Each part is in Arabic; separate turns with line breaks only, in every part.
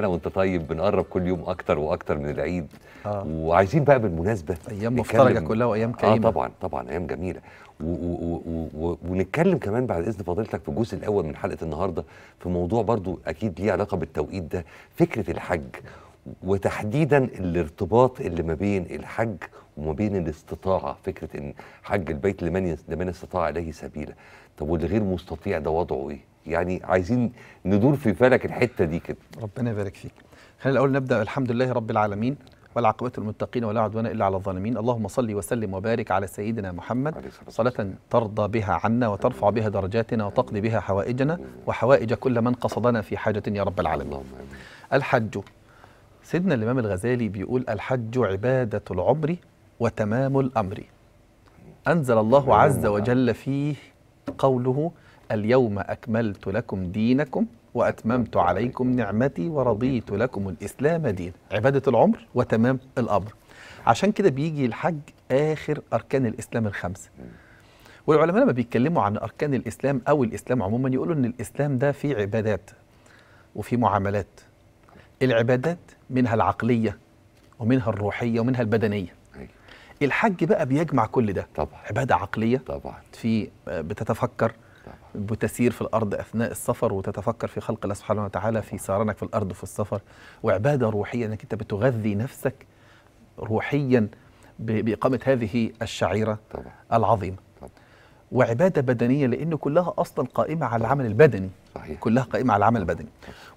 انا وانت طيب بنقرب كل يوم اكتر واكتر من العيد آه. وعايزين بقى بالمناسبه ايام مفترجه كلها وايام آه، كريمه اه طبعا طبعا ايام جميله و و و ونتكلم كمان بعد اذن فضيلتك في الجزء الاول من حلقه النهارده في موضوع برضو اكيد ليه علاقه بالتوقيت ده فكره الحج وتحديدا الارتباط اللي ما بين الحج وما بين الاستطاعه فكره ان حج البيت لمن لمن استطاع اليه سبيلا طب واللي غير مستطيع ده وضعه ايه يعني عايزين ندور في فلك الحته دي كده
ربنا يبارك فيك خلينا الاول نبدا الحمد لله رب العالمين والعقبة للمتقين ولا عدوان إلا على الظالمين اللهم صل وسلم وبارك على سيدنا محمد صلاة ترضى بها عنا وترفع بها درجاتنا وتقضي بها حوائجنا وحوائج كل من قصدنا في حاجة يا رب العالمين الحج سيدنا الإمام الغزالي بيقول الحج عبادة العمر وتمام الأمر أنزل الله عز وجل فيه قوله اليوم أكملت لكم دينكم وأتممت عليكم نعمتي ورضيت لكم الإسلام دين عبادة العمر وتمام الأمر عشان كده بيجي الحج آخر أركان الإسلام الخمسة والعلماء لما بيتكلموا عن أركان الإسلام أو الإسلام عموما يقولوا إن الإسلام ده فيه عبادات وفيه معاملات العبادات منها العقلية ومنها الروحية ومنها البدنية أيوة. الحج بقى بيجمع كل ده طبعا عبادة عقلية طبعا في آه، بتتفكر بتسير في الأرض أثناء السفر وتتفكر في خلق الله سبحانه وتعالى في سارنك في الأرض في السفر وعبادة روحية أنك أنت بتغذي نفسك روحيا بإقامة هذه الشعيرة طبعا. العظيمة طبعا. وعبادة بدنية لأن كلها أصلا قائمة على العمل البدني صحيح. كلها قائمة على العمل البدني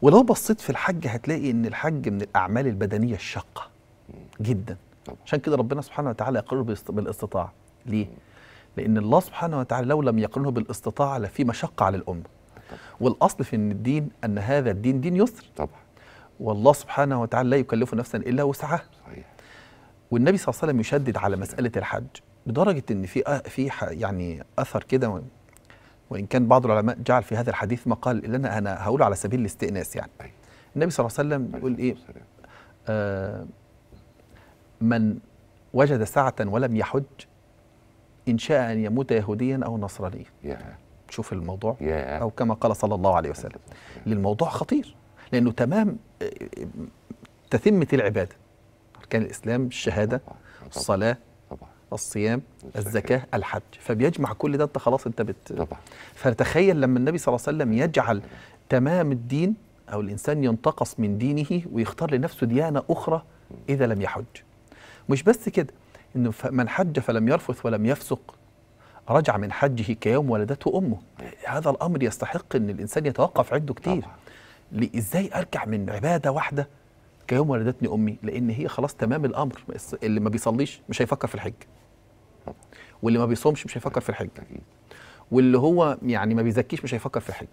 ولو بصيت في الحج هتلاقي أن الحج من الأعمال البدنية الشاقة جدا عشان كده ربنا سبحانه وتعالى يقر بالاستطاعة ليه؟ لأن الله سبحانه وتعالى لو لم يقرنه بالاستطاعة لفي مشقة على الأمة طبعا. والأصل في أن الدين أن هذا الدين دين يسر طبعا والله سبحانه وتعالى لا يكلف نفسا إلا وسعها صحيح والنبي صلى الله عليه وسلم يشدد على مسألة الحج لدرجة أن في في يعني أثر كده وإن كان بعض العلماء جعل في هذا الحديث مقال الا أنا أنا هقوله على سبيل الاستئناس يعني أي. النبي صلى الله عليه وسلم يقول إيه آه من وجد سعة ولم يحج إن شاء أن يموت يهوديا أو نصرانيا yeah. شوف الموضوع yeah. أو كما قال صلى الله عليه وسلم yeah. للموضوع خطير لأنه تمام آه، آه، تتمة العبادة أركان الإسلام الشهادة طبعا. الصلاة طبعا. الصيام الزكاة الحج فبيجمع كل ده أنت خلاص أنت بت طبعا. فتخيل لما النبي صلى الله عليه وسلم يجعل تمام الدين أو الإنسان ينتقص من دينه ويختار لنفسه ديانة أخرى إذا لم يحج مش بس كده انه من حج فلم يرفث ولم يفسق رجع من حجه كيوم ولدته امه هذا الامر يستحق ان الانسان يتوقف عنده كتير طبعا. ازاي ارجع من عباده واحده كيوم ولدتني امي لان هي خلاص تمام الامر اللي ما بيصليش مش هيفكر في الحج واللي ما بيصومش مش هيفكر في الحج واللي هو يعني ما بيزكيش مش هيفكر في الحج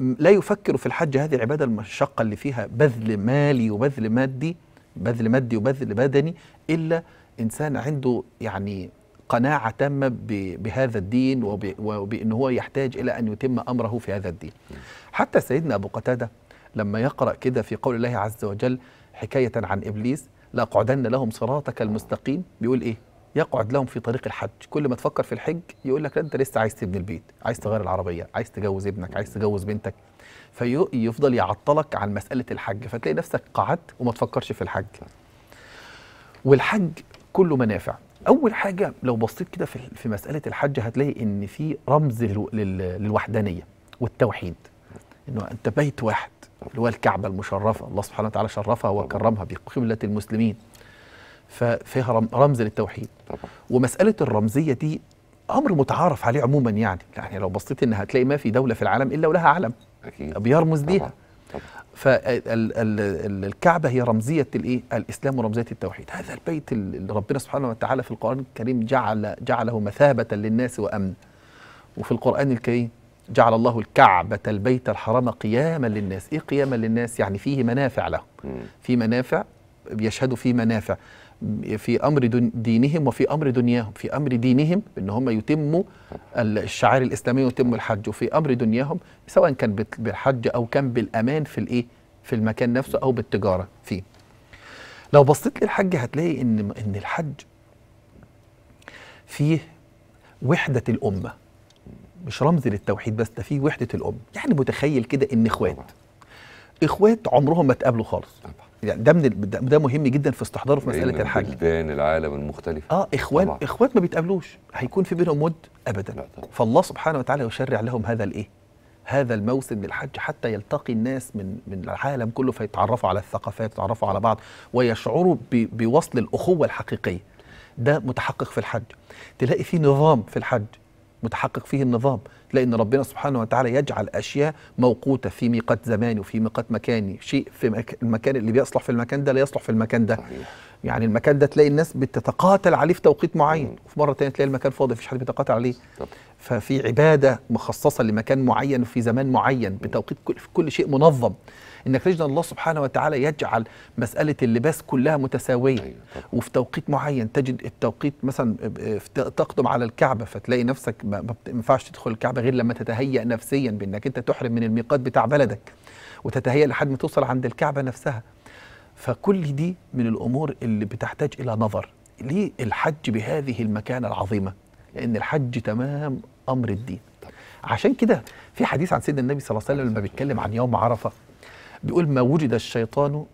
لا يفكر في الحج هذه العباده المشقه اللي فيها بذل مالي وبذل مادي بذل مادي وبذل بدني الا انسان عنده يعني قناعه تامه بهذا الدين وبان هو يحتاج الى ان يتم امره في هذا الدين. حتى سيدنا ابو قتاده لما يقرا كده في قول الله عز وجل حكايه عن ابليس لاقعدن لهم صراطك المستقيم بيقول ايه؟ يقعد لهم في طريق الحج، كل ما تفكر في الحج يقول لك لا انت لسه عايز تبني البيت، عايز تغير العربيه، عايز تجوز ابنك، عايز تجوز بنتك. فيفضل يعطلك عن مساله الحج فتلاقي نفسك قعدت وما تفكرش في الحج. والحج كله منافع اول حاجه لو بصيت كده في في مساله الحج هتلاقي ان في رمز للوحدانيه والتوحيد انه انت بيت واحد اللي هو الكعبه المشرفه الله سبحانه وتعالى شرفها وكرمها بقبله المسلمين ففيها رمز للتوحيد ومساله الرمزيه دي امر متعارف عليه عموما يعني يعني لو بصيت ان هتلاقي ما في دوله في العالم الا ولها علم أكيد. بيرمز ليها فالكعبه هي رمزيه الايه؟ الاسلام ورمزيه التوحيد، هذا البيت اللي ربنا سبحانه وتعالى في القران الكريم جعل جعله مثابه للناس وامن. وفي القران الكريم جعل الله الكعبة البيت الحرام قياما للناس، إيه قياما للناس؟ يعني فيه منافع لهم. في منافع بيشهدوا فيه منافع، في امر دينهم وفي امر دنياهم في امر دينهم بان هم يتموا الشعائر الاسلاميه ويتموا الحج وفي امر دنياهم سواء كان بالحج او كان بالامان في الايه في المكان نفسه او بالتجاره فيه لو بصيت للحج هتلاقي ان ان الحج فيه وحده الامه مش رمز للتوحيد بس ده فيه وحده الامه يعني متخيل كده ان اخوات اخوات عمرهم ما اتقابلوا خالص يعني ده من ال... ده مهم جدا في استحضاره في مساله الحج
بين العالم المختلفه
اه اخوان طبعا. اخوات ما بيتقابلوش هيكون في بينهم ود ابدا فالله سبحانه وتعالى يشرع لهم هذا الايه هذا الموسم من الحج حتى يلتقي الناس من من العالم كله فيتعرفوا على الثقافات يتعرفوا على بعض ويشعروا ب... بوصل الاخوه الحقيقيه ده متحقق في الحج تلاقي فيه نظام في الحج متحقق فيه النظام لأن ربنا سبحانه وتعالى يجعل أشياء موقوتة في ميقات زماني وفي ميقات مكاني شيء في المكان اللي بيصلح في المكان ده لا يصلح في المكان ده صحيح. يعني المكان ده تلاقي الناس بتتقاتل عليه في توقيت معين وفي مره ثانيه تلاقي المكان فاضي مفيش حد بيتقاتل عليه طب. ففي عباده مخصصه لمكان معين وفي زمان معين بتوقيت كل في كل شيء منظم انك تجد الله سبحانه وتعالى يجعل مساله اللباس كلها متساويه أيوة. وفي توقيت معين تجد التوقيت مثلا آه، آه، تقدم على الكعبه فتلاقي نفسك ما ينفعش تدخل الكعبه غير لما تتهيأ نفسيا بانك انت تحرم من الميقات بتاع بلدك وتتهيأ لحد ما توصل عند الكعبه نفسها فكل دي من الامور اللي بتحتاج الى نظر ليه الحج بهذه المكانه العظيمه لان الحج تمام امر الدين عشان كده في حديث عن سيدنا النبي صلى الله عليه وسلم لما بيتكلم عن يوم عرفه بيقول ما وجد الشيطان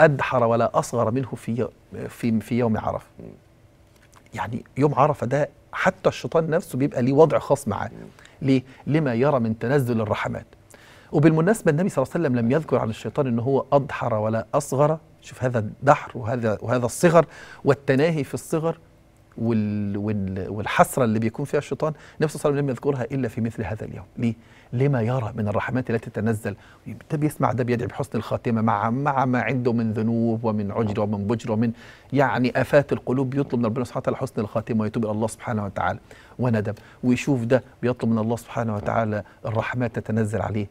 ادحر ولا اصغر منه في في في يوم عرفه يعني يوم عرفه ده حتى الشيطان نفسه بيبقى ليه وضع خاص معاه ليه لما يرى من تنزل الرحمات وبالمناسبة النبي صلى الله عليه وسلم لم يذكر عن الشيطان أنه هو أضحر ولا أصغر شوف هذا الدحر وهذا, وهذا الصغر والتناهي في الصغر وال والحسرة اللي بيكون فيها الشيطان النبي صلى الله عليه وسلم لم يذكرها إلا في مثل هذا اليوم ليه؟ لما يرى من الرحمات التي تتنزل ده بيسمع ده بيدعي بحسن الخاتمة مع مع ما عنده من ذنوب ومن عجر ومن بجر ومن يعني آفات القلوب بيطلب من ربنا سبحانه وتعالى حسن الخاتمة ويتوب إلى الله سبحانه وتعالى وندم ويشوف ده بيطلب من الله سبحانه وتعالى الرحمات تتنزل عليه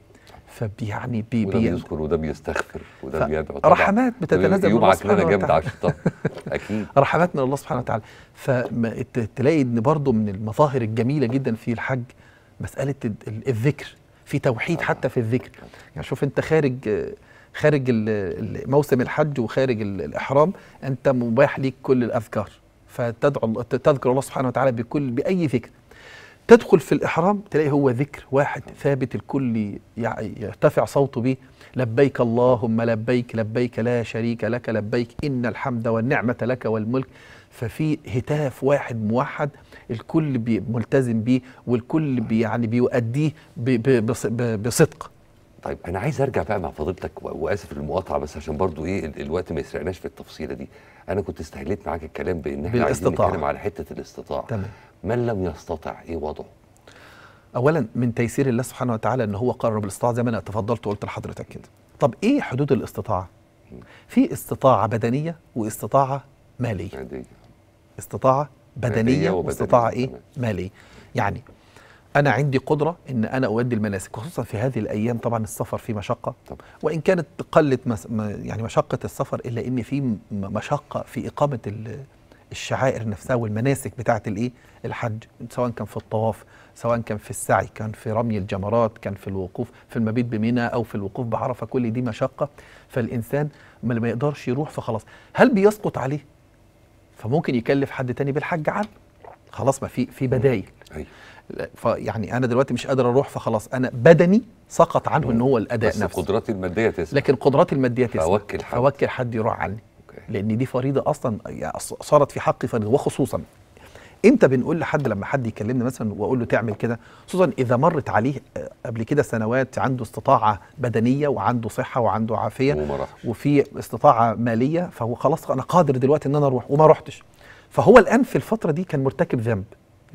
فبيعني بي وده بيذكر
وده بيستغفر وده بيدعو رحمات بتتنزل من الله سبحانه وتعالى اكيد
رحمات من الله سبحانه وتعالى فتلاقي ان برضه من المظاهر الجميله جدا في الحج مساله الذكر في توحيد حتى في الذكر يعني شوف انت خارج خارج موسم الحج وخارج الاحرام انت مباح ليك كل الاذكار فتدعو تذكر الله سبحانه وتعالى بكل باي ذكر تدخل في الإحرام تلاقي هو ذكر واحد ثابت الكل يرتفع صوته به لبيك اللهم لبيك لبيك لا شريك لك لبيك إن الحمد والنعمة لك والملك ففي هتاف واحد موحد الكل ملتزم به والكل بي يعني بيؤديه بصدق طيب انا عايز ارجع بقى مع فضيلتك
واسف للمقاطعه بس عشان برضو ايه الوقت ما يسرقناش في التفصيله دي انا كنت استهليت معاك الكلام بان احنا عايزين نتكلم على حته الاستطاعه تمام من لم يستطع وضعه؟
اولا من تيسير الله سبحانه وتعالى ان هو قرر بالاستطاعه زي ما انا تفضلت وقلت لحضرتك كده طب ايه حدود الاستطاعه في استطاعه بدنيه واستطاعه ماليه استطاعه بدنيه واستطاعه ايه ماليه يعني انا عندي قدره ان انا اؤدي المناسك خصوصا في هذه الايام طبعا السفر فيه مشقه وان كانت قلت مس... يعني مشقه السفر الا ان في مشقه في اقامه الشعائر نفسها والمناسك بتاعه الايه الحج سواء كان في الطواف سواء كان في السعي كان في رمي الجمرات كان في الوقوف في المبيت بمنى او في الوقوف بعرفه كل دي مشقه فالانسان ما يقدرش يروح فخلاص هل بيسقط عليه فممكن يكلف حد تاني بالحج عنه خلاص ما في في بدايل فيعني انا دلوقتي مش قادر اروح فخلاص انا بدني سقط عنه ان هو الاداء بس نفسه بس
قدراتي الماديه تسمح
لكن قدراتي الماديه تسمح فوكل حد فوكل حد يروح عني لان دي فريضه اصلا يعني صارت في حقي فريضه وخصوصا امتى بنقول لحد لما حد يكلمني مثلا واقول له تعمل كده خصوصا اذا مرت عليه آه، قبل كده سنوات عنده استطاعه بدنيه وعنده صحه وعنده عافيه وفي استطاعه ماليه فهو خلاص انا قادر دلوقتي ان انا اروح وما رحتش فهو الان في الفتره دي كان مرتكب ذنب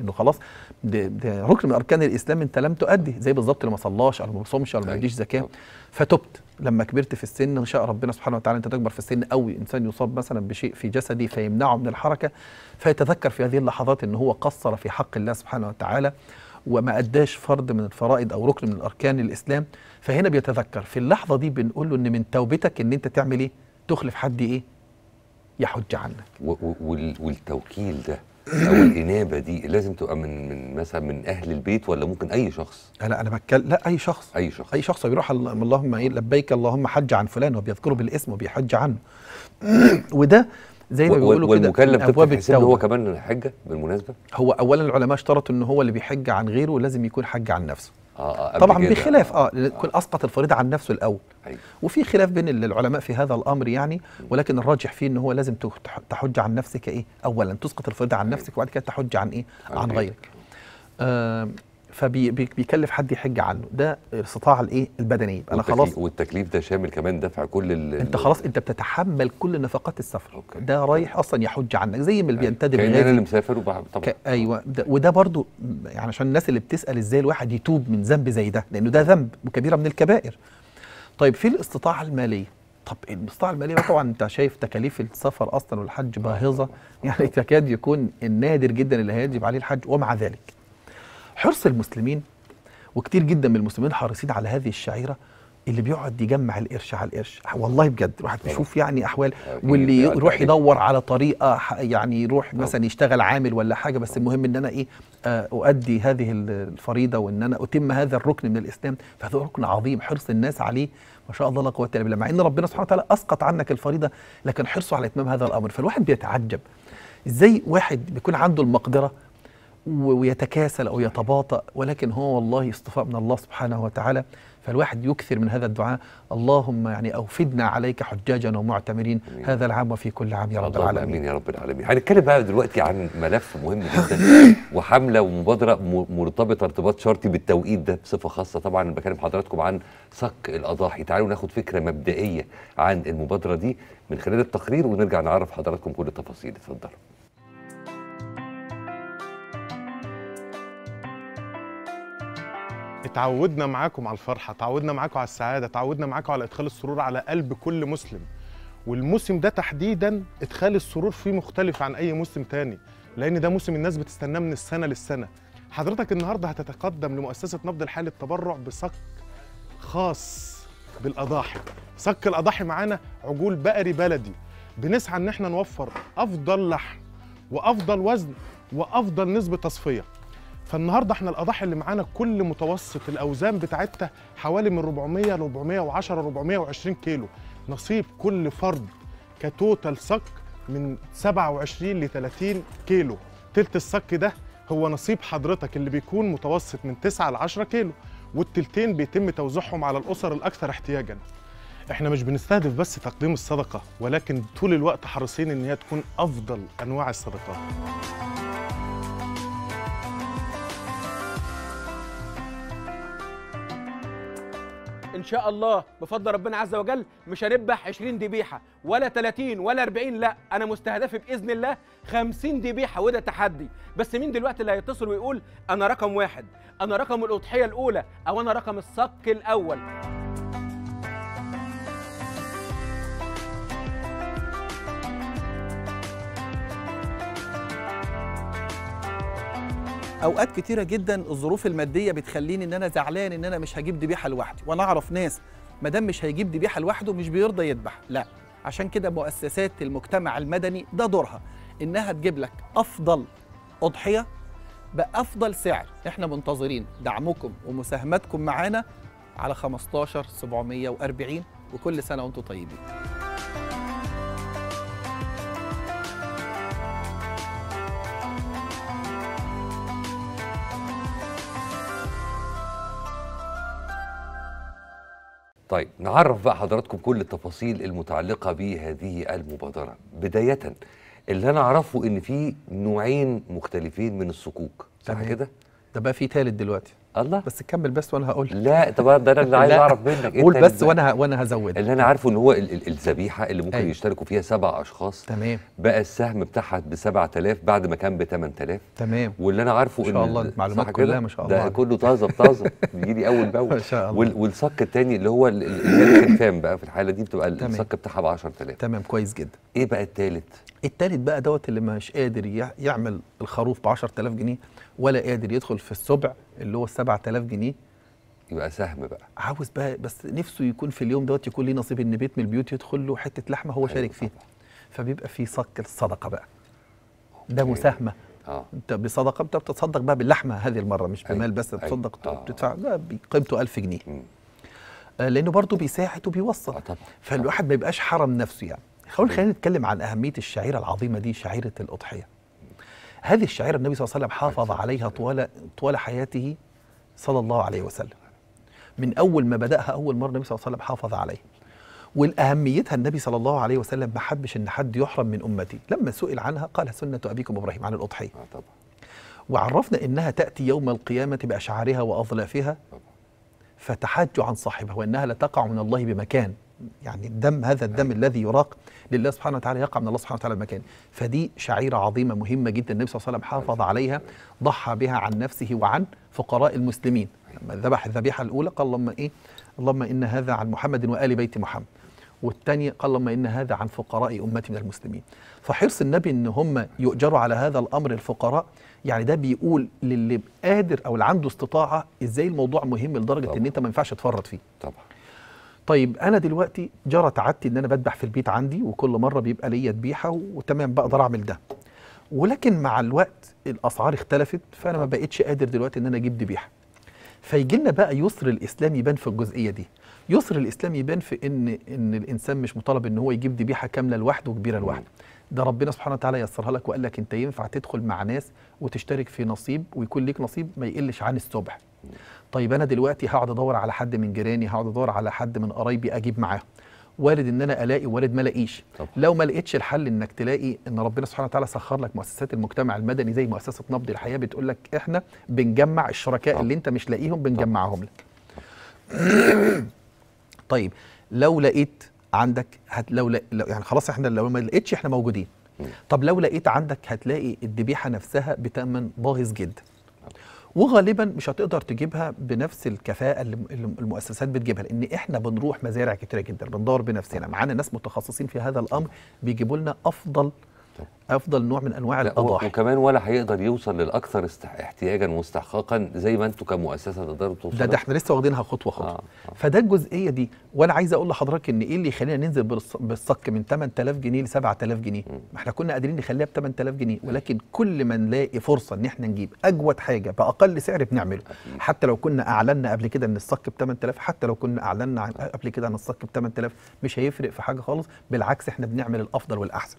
انه خلاص ده, ركن من اركان الاسلام انت لم تؤدي زي بالظبط اللي ما صلاش او ما بيصومش او ما بيديش أيوه. زكاه أيوه. فتبت لما كبرت في السن ان شاء ربنا سبحانه وتعالى انت تكبر في السن قوي انسان يصاب مثلا بشيء في جسدي فيمنعه من الحركه فيتذكر في هذه اللحظات ان هو قصر في حق الله سبحانه وتعالى وما اداش فرض من الفرائض او ركن من اركان الاسلام فهنا بيتذكر في اللحظه دي بنقول له ان من توبتك ان انت تعمل ايه تخلف حد ايه يحج عنك
والتوكيل ده او الانابه دي لازم تبقى من من مثلا من اهل البيت ولا
ممكن اي شخص لا انا بتكلم لا اي شخص اي شخص اي شخص بيروح اللهم ايه لبيك اللهم حج عن فلان وبيذكره بالاسم وبيحج عنه وده زي ما بيقولوا كده والمكلف تبقى حساب هو كمان حجه بالمناسبه هو اولا العلماء اشترطوا ان هو اللي بيحج عن غيره لازم يكون حج عن نفسه
آه, آه، طبعا بخلاف
آه،, اه كل اسقط الفريضه عن نفسه الاول أيوة. وفي خلاف بين العلماء في هذا الامر يعني ولكن الراجح فيه ان هو لازم تحج عن نفسك ايه اولا تسقط الفريضه عن أيوة. نفسك وبعد كده تحج عن ايه عن غيرك آه فبيكلف حد يحج عنه ده الاستطاعه الايه البدنيه انا خلاص
والتكليف ده شامل كمان دفع كل ال انت
خلاص انت بتتحمل كل نفقات السفر أوكي. ده رايح اصلا يحج عنك زي ما اللي يعني بينتدب يعني انا اللي مسافر وبع... طبعا ايوه ده وده برضو يعني عشان الناس اللي بتسال ازاي الواحد يتوب من ذنب زي ده لانه ده ذنب وكبيره من الكبائر طيب في الاستطاعه الماليه طب الاستطاعه المالية طبعا انت شايف تكاليف السفر اصلا والحج باهظة يعني تكاد يكون النادر جدا اللي هيجب عليه الحج ومع ذلك حرص المسلمين وكتير جدا من المسلمين حريصين على هذه الشعيره اللي بيقعد يجمع القرش على القرش والله بجد الواحد أيوة. بيشوف يعني احوال أيوة، واللي يروح يدور على طريقه يعني يروح مثلا يشتغل عامل ولا حاجه بس المهم ان انا ايه آه، اؤدي هذه الفريضه وان انا اتم هذا الركن من الاسلام فهذا ركن عظيم حرص الناس عليه ما شاء الله لا قوه الا بالله مع ان ربنا سبحانه وتعالى اسقط عنك الفريضه لكن حرصه على اتمام هذا الامر فالواحد بيتعجب ازاي واحد بيكون عنده المقدره ويتكاسل أو يتباطأ ولكن هو والله اصطفاء من الله سبحانه وتعالى فالواحد يكثر من هذا الدعاء اللهم يعني أوفدنا عليك حجاجا ومعتمرين هذا العام وفي كل عام يا رب العالمين آمين يا رب
العالمين هنتكلم بقى دلوقتي عن ملف مهم جدا وحملة ومبادرة مرتبطة ارتباط شرطي بالتوقيت ده بصفة خاصة طبعا بكلم حضراتكم عن صك الأضاحي تعالوا ناخد فكرة مبدئية عن المبادرة دي من خلال التقرير ونرجع نعرف حضراتكم كل التفاصيل اتفضلوا
اتعودنا معاكم على الفرحه اتعودنا معاكم على السعاده اتعودنا معاكم على ادخال السرور على قلب كل مسلم والموسم ده تحديدا ادخال السرور فيه مختلف عن اي موسم تاني لان ده موسم الناس بتستناه من السنه للسنه حضرتك النهارده هتتقدم لمؤسسه نبض الحال التبرع بصك خاص بالاضاحي صك الاضاحي معانا عجول بقري بلدي بنسعى ان احنا نوفر افضل لحم وافضل وزن وافضل نسبه تصفيه فالنهارده احنا الاضاحي اللي معانا كل متوسط الاوزان بتاعتها حوالي من 400 ل 410 420 كيلو نصيب كل فرد كتوتال صك من 27 ل 30 كيلو تلت الصك ده هو نصيب حضرتك اللي بيكون متوسط من 9 ل 10 كيلو والتلتين بيتم توزيعهم على الاسر الاكثر احتياجا احنا مش بنستهدف بس تقديم الصدقه ولكن طول الوقت حريصين ان هي تكون افضل انواع
الصدقات ان شاء الله بفضل ربنا عز وجل مش هنبح 20 ذبيحه ولا 30 ولا 40 لا انا مستهدفي باذن الله 50 ذبيحه وده تحدي بس مين دلوقتي اللي هيتصل ويقول انا رقم واحد انا رقم الاضحيه الاولى او انا رقم الصك الاول
اوقات كتيره جدا الظروف الماديه بتخليني ان انا زعلان ان انا مش هجيب ذبيحه لوحدي وانا اعرف ناس ما دام مش هيجيب ذبيحه لوحده مش بيرضى يذبح لا عشان كده مؤسسات المجتمع المدني ده دورها انها تجيب لك افضل اضحيه بافضل سعر احنا منتظرين دعمكم ومساهمتكم معانا على 15 740 وكل سنه وانتم طيبين
طيب نعرف بقى حضراتكم كل التفاصيل المتعلقة بهذه المبادرة بداية اللي أنا أعرفه
إن في نوعين مختلفين من الصكوك صح كده؟ ده بقى في ثالث دلوقتي الله بس كمل بس وانا هقول لا طب ده انا اللي عايز اعرف منك إيه قول بس وانا وانا هزود اللي
انا عارفه ان هو الذبيحه اللي ممكن أيوه. يشتركوا فيها سبع اشخاص تمام بقى السهم بتاعها ب 7000 بعد ما كان ب 8000 تمام واللي انا عارفه ان ما شاء الله المعلومات كلها ما شاء الله ده كله طازه بطازه بيجي لي اول باول ما شاء الله والصك الثاني اللي هو الخلفان بقى في الحاله
دي بتبقى الصك بتاعها ب 10000 تمام كويس جدا ايه بقى الثالث؟ الثالث بقى دوت اللي مش قادر يعمل الخروف ب 10000 جنيه ولا قادر يدخل في السبع اللي هو ال 7000 جنيه يبقى سهم بقى عاوز بقى بس نفسه يكون في اليوم دوت يكون ليه نصيب ان بيت من البيوت يدخل له حته لحمه هو أيوة شارك فيها فبيبقى في صك الصدقه بقى ده مساهمه اه انت بصدقه انت بتتصدق بقى باللحمه هذه المره مش أيوة، بمال بس أيوة. بتصدق آه. بتدفع قيمته 1000 جنيه آه لانه برضه بيساعد وبيوصل آه فالواحد ما يبقاش حرم نفسه يعني خلينا نتكلم عن اهميه الشعيره العظيمه دي شعيره الاضحيه هذه الشعيرة النبي صلى الله عليه وسلم حافظ عليها طوال طوال حياته صلى الله عليه وسلم من أول ما بدأها أول مرة النبي صلى الله عليه وسلم حافظ عليها والأهميتها النبي صلى الله عليه وسلم ما حبش إن حد يحرم من أمتي لما سئل عنها قال سنة أبيكم إبراهيم عن الأضحية آه، طبعا وعرفنا إنها تأتي يوم القيامة بأشعارها وأظلافها فتحج عن صاحبها وأنها لا تقع من الله بمكان يعني الدم هذا الدم أيوة. الذي يراق لله سبحانه وتعالى يقع من الله سبحانه وتعالى المكان فدي شعيرة عظيمة مهمة جدا النبي صلى الله عليه وسلم حافظ أيوة. عليها ضحى بها عن نفسه وعن فقراء المسلمين لما ذبح الذبيحة الأولى قال اللهم إيه اللهم إن هذا عن محمد وآل بيت محمد والثانية قال اللهم إن هذا عن فقراء أمتي من المسلمين فحرص النبي إن هم يؤجروا على هذا الأمر الفقراء يعني ده بيقول للي قادر أو اللي عنده استطاعة إزاي الموضوع مهم لدرجة طبعا. إن أنت ما ينفعش تفرط فيه طبعا طيب انا دلوقتي جرت عادتي ان انا بذبح في البيت عندي وكل مره بيبقى ليا ذبيحه وتمام بقدر اعمل ده ولكن مع الوقت الاسعار اختلفت فانا ما بقتش قادر دلوقتي ان انا اجيب ذبيحه فيجي لنا بقى يسر الاسلام يبان في الجزئيه دي يسر الاسلام يبان في ان ان الانسان مش مطالب ان هو يجيب ذبيحه كامله لوحده وكبيره لوحده ده ربنا سبحانه وتعالى يسرها لك وقال لك انت ينفع تدخل مع ناس وتشترك في نصيب ويكون ليك نصيب ما يقلش عن السبع طيب انا دلوقتي هقعد ادور على حد من جيراني هقعد ادور على حد من قرايبي اجيب معاه وارد ان انا الاقي وارد ما الاقيش لو ما لقيتش الحل انك تلاقي ان ربنا سبحانه وتعالى سخر لك مؤسسات المجتمع المدني زي مؤسسه نبض الحياه بتقول لك احنا بنجمع الشركاء طب. اللي انت مش لاقيهم بنجمعهم لك طيب لو لقيت عندك هت لو, لق... لو يعني خلاص احنا لو ما لقيتش احنا موجودين طب لو لقيت عندك هتلاقي الذبيحه نفسها بتمن باهظ جدا وغالبا مش هتقدر تجيبها بنفس الكفاءه اللي المؤسسات بتجيبها لان احنا بنروح مزارع كتيره جدا بندور بنفسنا معانا ناس متخصصين في هذا الامر بيجيبوا لنا افضل افضل نوع من انواع الاضاحي
وكمان ولا هيقدر يوصل للاكثر احتياجا واستحقاقا زي ما انتم كمؤسسه تقدروا توصلوا ده, ده احنا
لسه واخدينها خطوه خطوه آه. آه. فده الجزئيه دي وانا عايز اقول لحضرتك ان ايه اللي يخلينا ننزل بالصك من 8000 جنيه ل 7000 جنيه ما احنا كنا قادرين نخليها ب 8000 جنيه ولكن كل ما نلاقي فرصه ان احنا نجيب اجود حاجه باقل سعر بنعمله حتى لو كنا اعلنا قبل كده ان الصك ب 8000 حتى لو كنا اعلنا قبل كده ان الصك ب 8000 مش هيفرق في حاجه خالص بالعكس احنا بنعمل الافضل والاحسن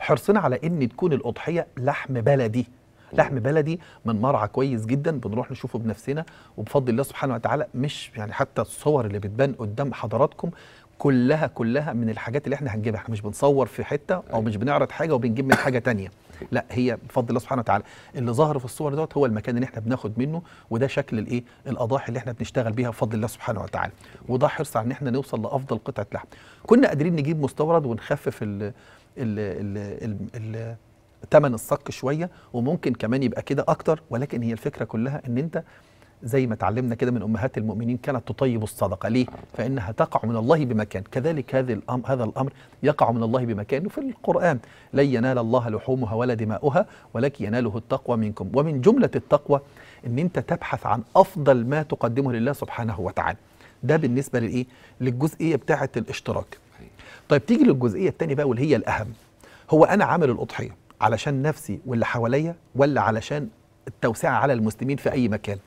حرص حرصنا على ان تكون الاضحيه لحم بلدي لحم بلدي من مرعى كويس جدا بنروح نشوفه بنفسنا وبفضل الله سبحانه وتعالى مش يعني حتى الصور اللي بتبان قدام حضراتكم كلها كلها من الحاجات اللي احنا هنجيبها احنا مش بنصور في حته او مش بنعرض حاجه وبنجيب من حاجه تانية لا هي بفضل الله سبحانه وتعالى اللي ظهر في الصور دوت هو المكان اللي احنا بناخد منه وده شكل الايه الاضاحي اللي احنا بنشتغل بيها بفضل الله سبحانه وتعالى وده حرص على ان احنا نوصل لافضل قطعه لحم كنا قادرين نجيب مستورد ونخفف تمن الصك شويه وممكن كمان يبقى كده اكتر ولكن هي الفكره كلها ان انت زي ما اتعلمنا كده من امهات المؤمنين كانت تطيب الصدقه ليه فانها تقع من الله بمكان كذلك هذا الامر هذا الامر يقع من الله بمكان وفي القران لن ينال الله لحومها ولا دماؤها ولكن يناله التقوى منكم ومن جمله التقوى ان انت تبحث عن افضل ما تقدمه لله سبحانه وتعالى ده بالنسبه للايه للجزئيه بتاعه الاشتراك طيب تيجي للجزئيه الثانيه بقى واللي هي الاهم هو انا عامل الاضحيه علشان نفسي واللي حواليا ولا علشان التوسعه على المسلمين في اي مكان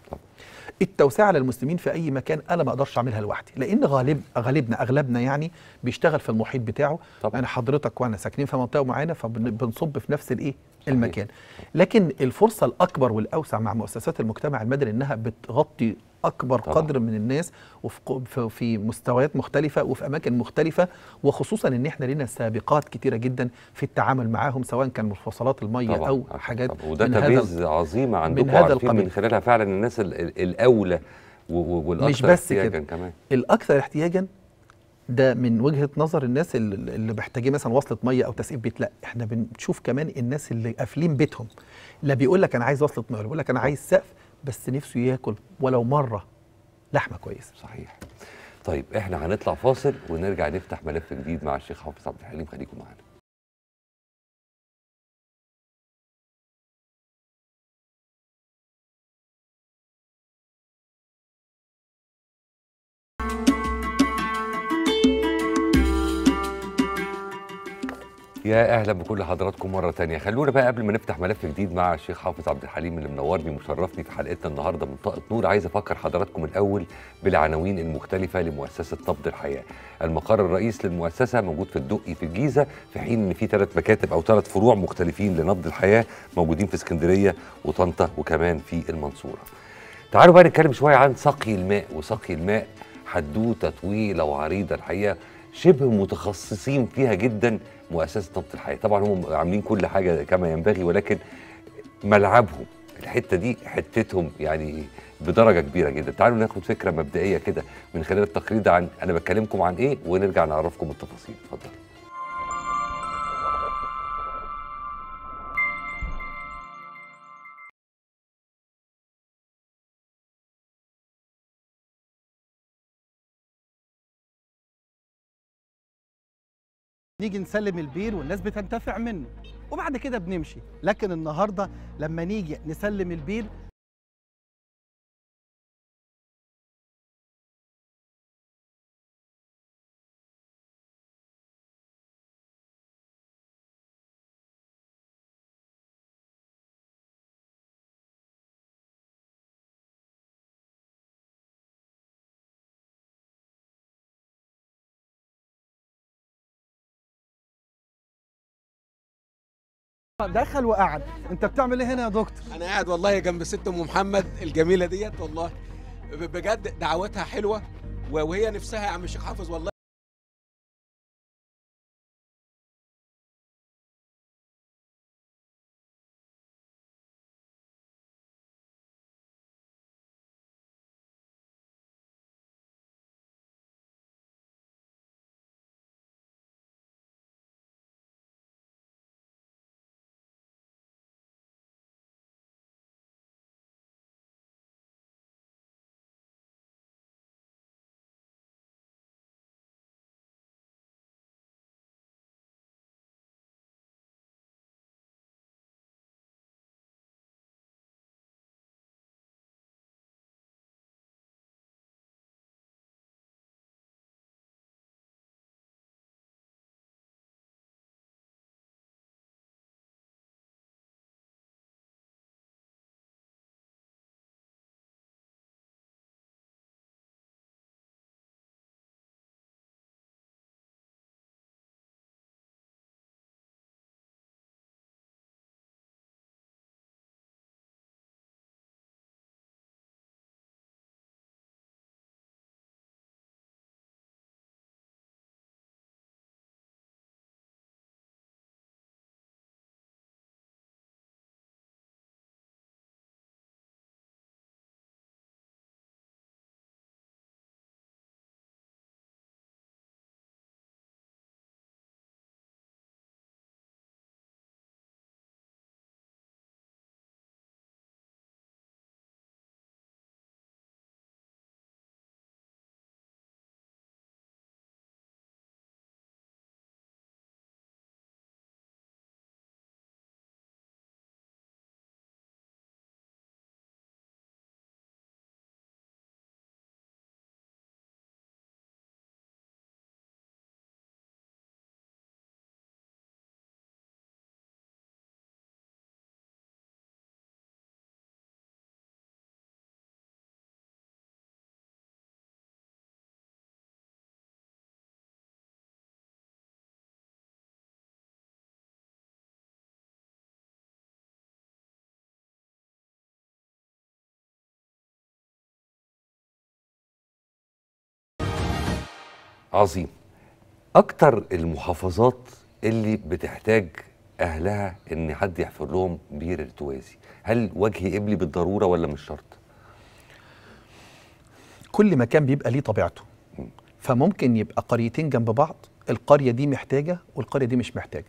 التوسعه على المسلمين في اي مكان انا ما اقدرش اعملها لوحدي لان غالب غالبنا اغلبنا يعني بيشتغل في المحيط بتاعه طبعا. انا يعني حضرتك وانا ساكنين في منطقه معينه فبنصب في نفس الايه المكان لكن الفرصه الاكبر والاوسع مع مؤسسات المجتمع المدني انها بتغطي اكبر طبعا. قدر من الناس وفي في مستويات مختلفه وفي اماكن مختلفه وخصوصا ان احنا لنا سابقات كتيره جدا في التعامل معاهم سواء كان مفصلات الميه طبعا. او حاجات طبعا. وده تبيز
عظيمه عندكم من هذا القبيل من خلالها فعلا الناس الاولى والاكثر مش بس كده كمان.
الاكثر احتياجا ده من وجهه نظر الناس اللي محتاجين مثلا وصله ميه او تسقيف بيت لا احنا بنشوف كمان الناس اللي قافلين بيتهم لا بيقول لك انا عايز وصله ميه ولا بيقول لك انا عايز سقف بس نفسه ياكل ولو مره لحمه كويسه صحيح
طيب احنا هنطلع فاصل ونرجع نفتح ملف جديد مع الشيخ حافظ عبد الحليم خليكم معانا يا اهلا بكل حضراتكم مره تانية خلونا بقى قبل ما نفتح ملف جديد مع الشيخ حافظ عبد الحليم اللي منورني ومشرفني في حلقتنا النهارده من طاقه نور عايز افكر حضراتكم الاول بالعناوين المختلفه لمؤسسه نبض الحياه المقر الرئيس للمؤسسه موجود في الدقي في الجيزه في حين ان في ثلاث مكاتب او ثلاث فروع مختلفين لنبض الحياه موجودين في اسكندريه وطنطا وكمان في المنصوره تعالوا بقى نتكلم شويه عن سقي الماء وسقي الماء حدوته طويله وعريضه الحقيقه شبه متخصصين فيها جدا مؤسسه ضبط الحياه طبعا هم عاملين كل حاجه كما ينبغي ولكن ملعبهم الحته دي حتتهم يعني بدرجه كبيره جدا تعالوا ناخد فكره مبدئيه كده من خلال التقرير ده عن انا بكلمكم عن ايه ونرجع نعرفكم التفاصيل اتفضل
نيجي نسلم البير والناس بتنتفع منه وبعد كده بنمشي لكن النهارده لما نيجي نسلم البير
دخل
وقعد انت بتعمل ايه هنا يا دكتور انا قاعد والله جنب ست ام محمد الجميله ديت والله بجد دعوتها حلوه وهي نفسها يا عم الشيخ حافظ والله
عظيم اكتر المحافظات اللي بتحتاج اهلها ان حد يحفر لهم بير ارتوازي هل وجه قبلي بالضروره ولا مش شرط
كل مكان بيبقى ليه طبيعته فممكن يبقى قريتين جنب بعض القريه دي محتاجه والقريه دي مش محتاجه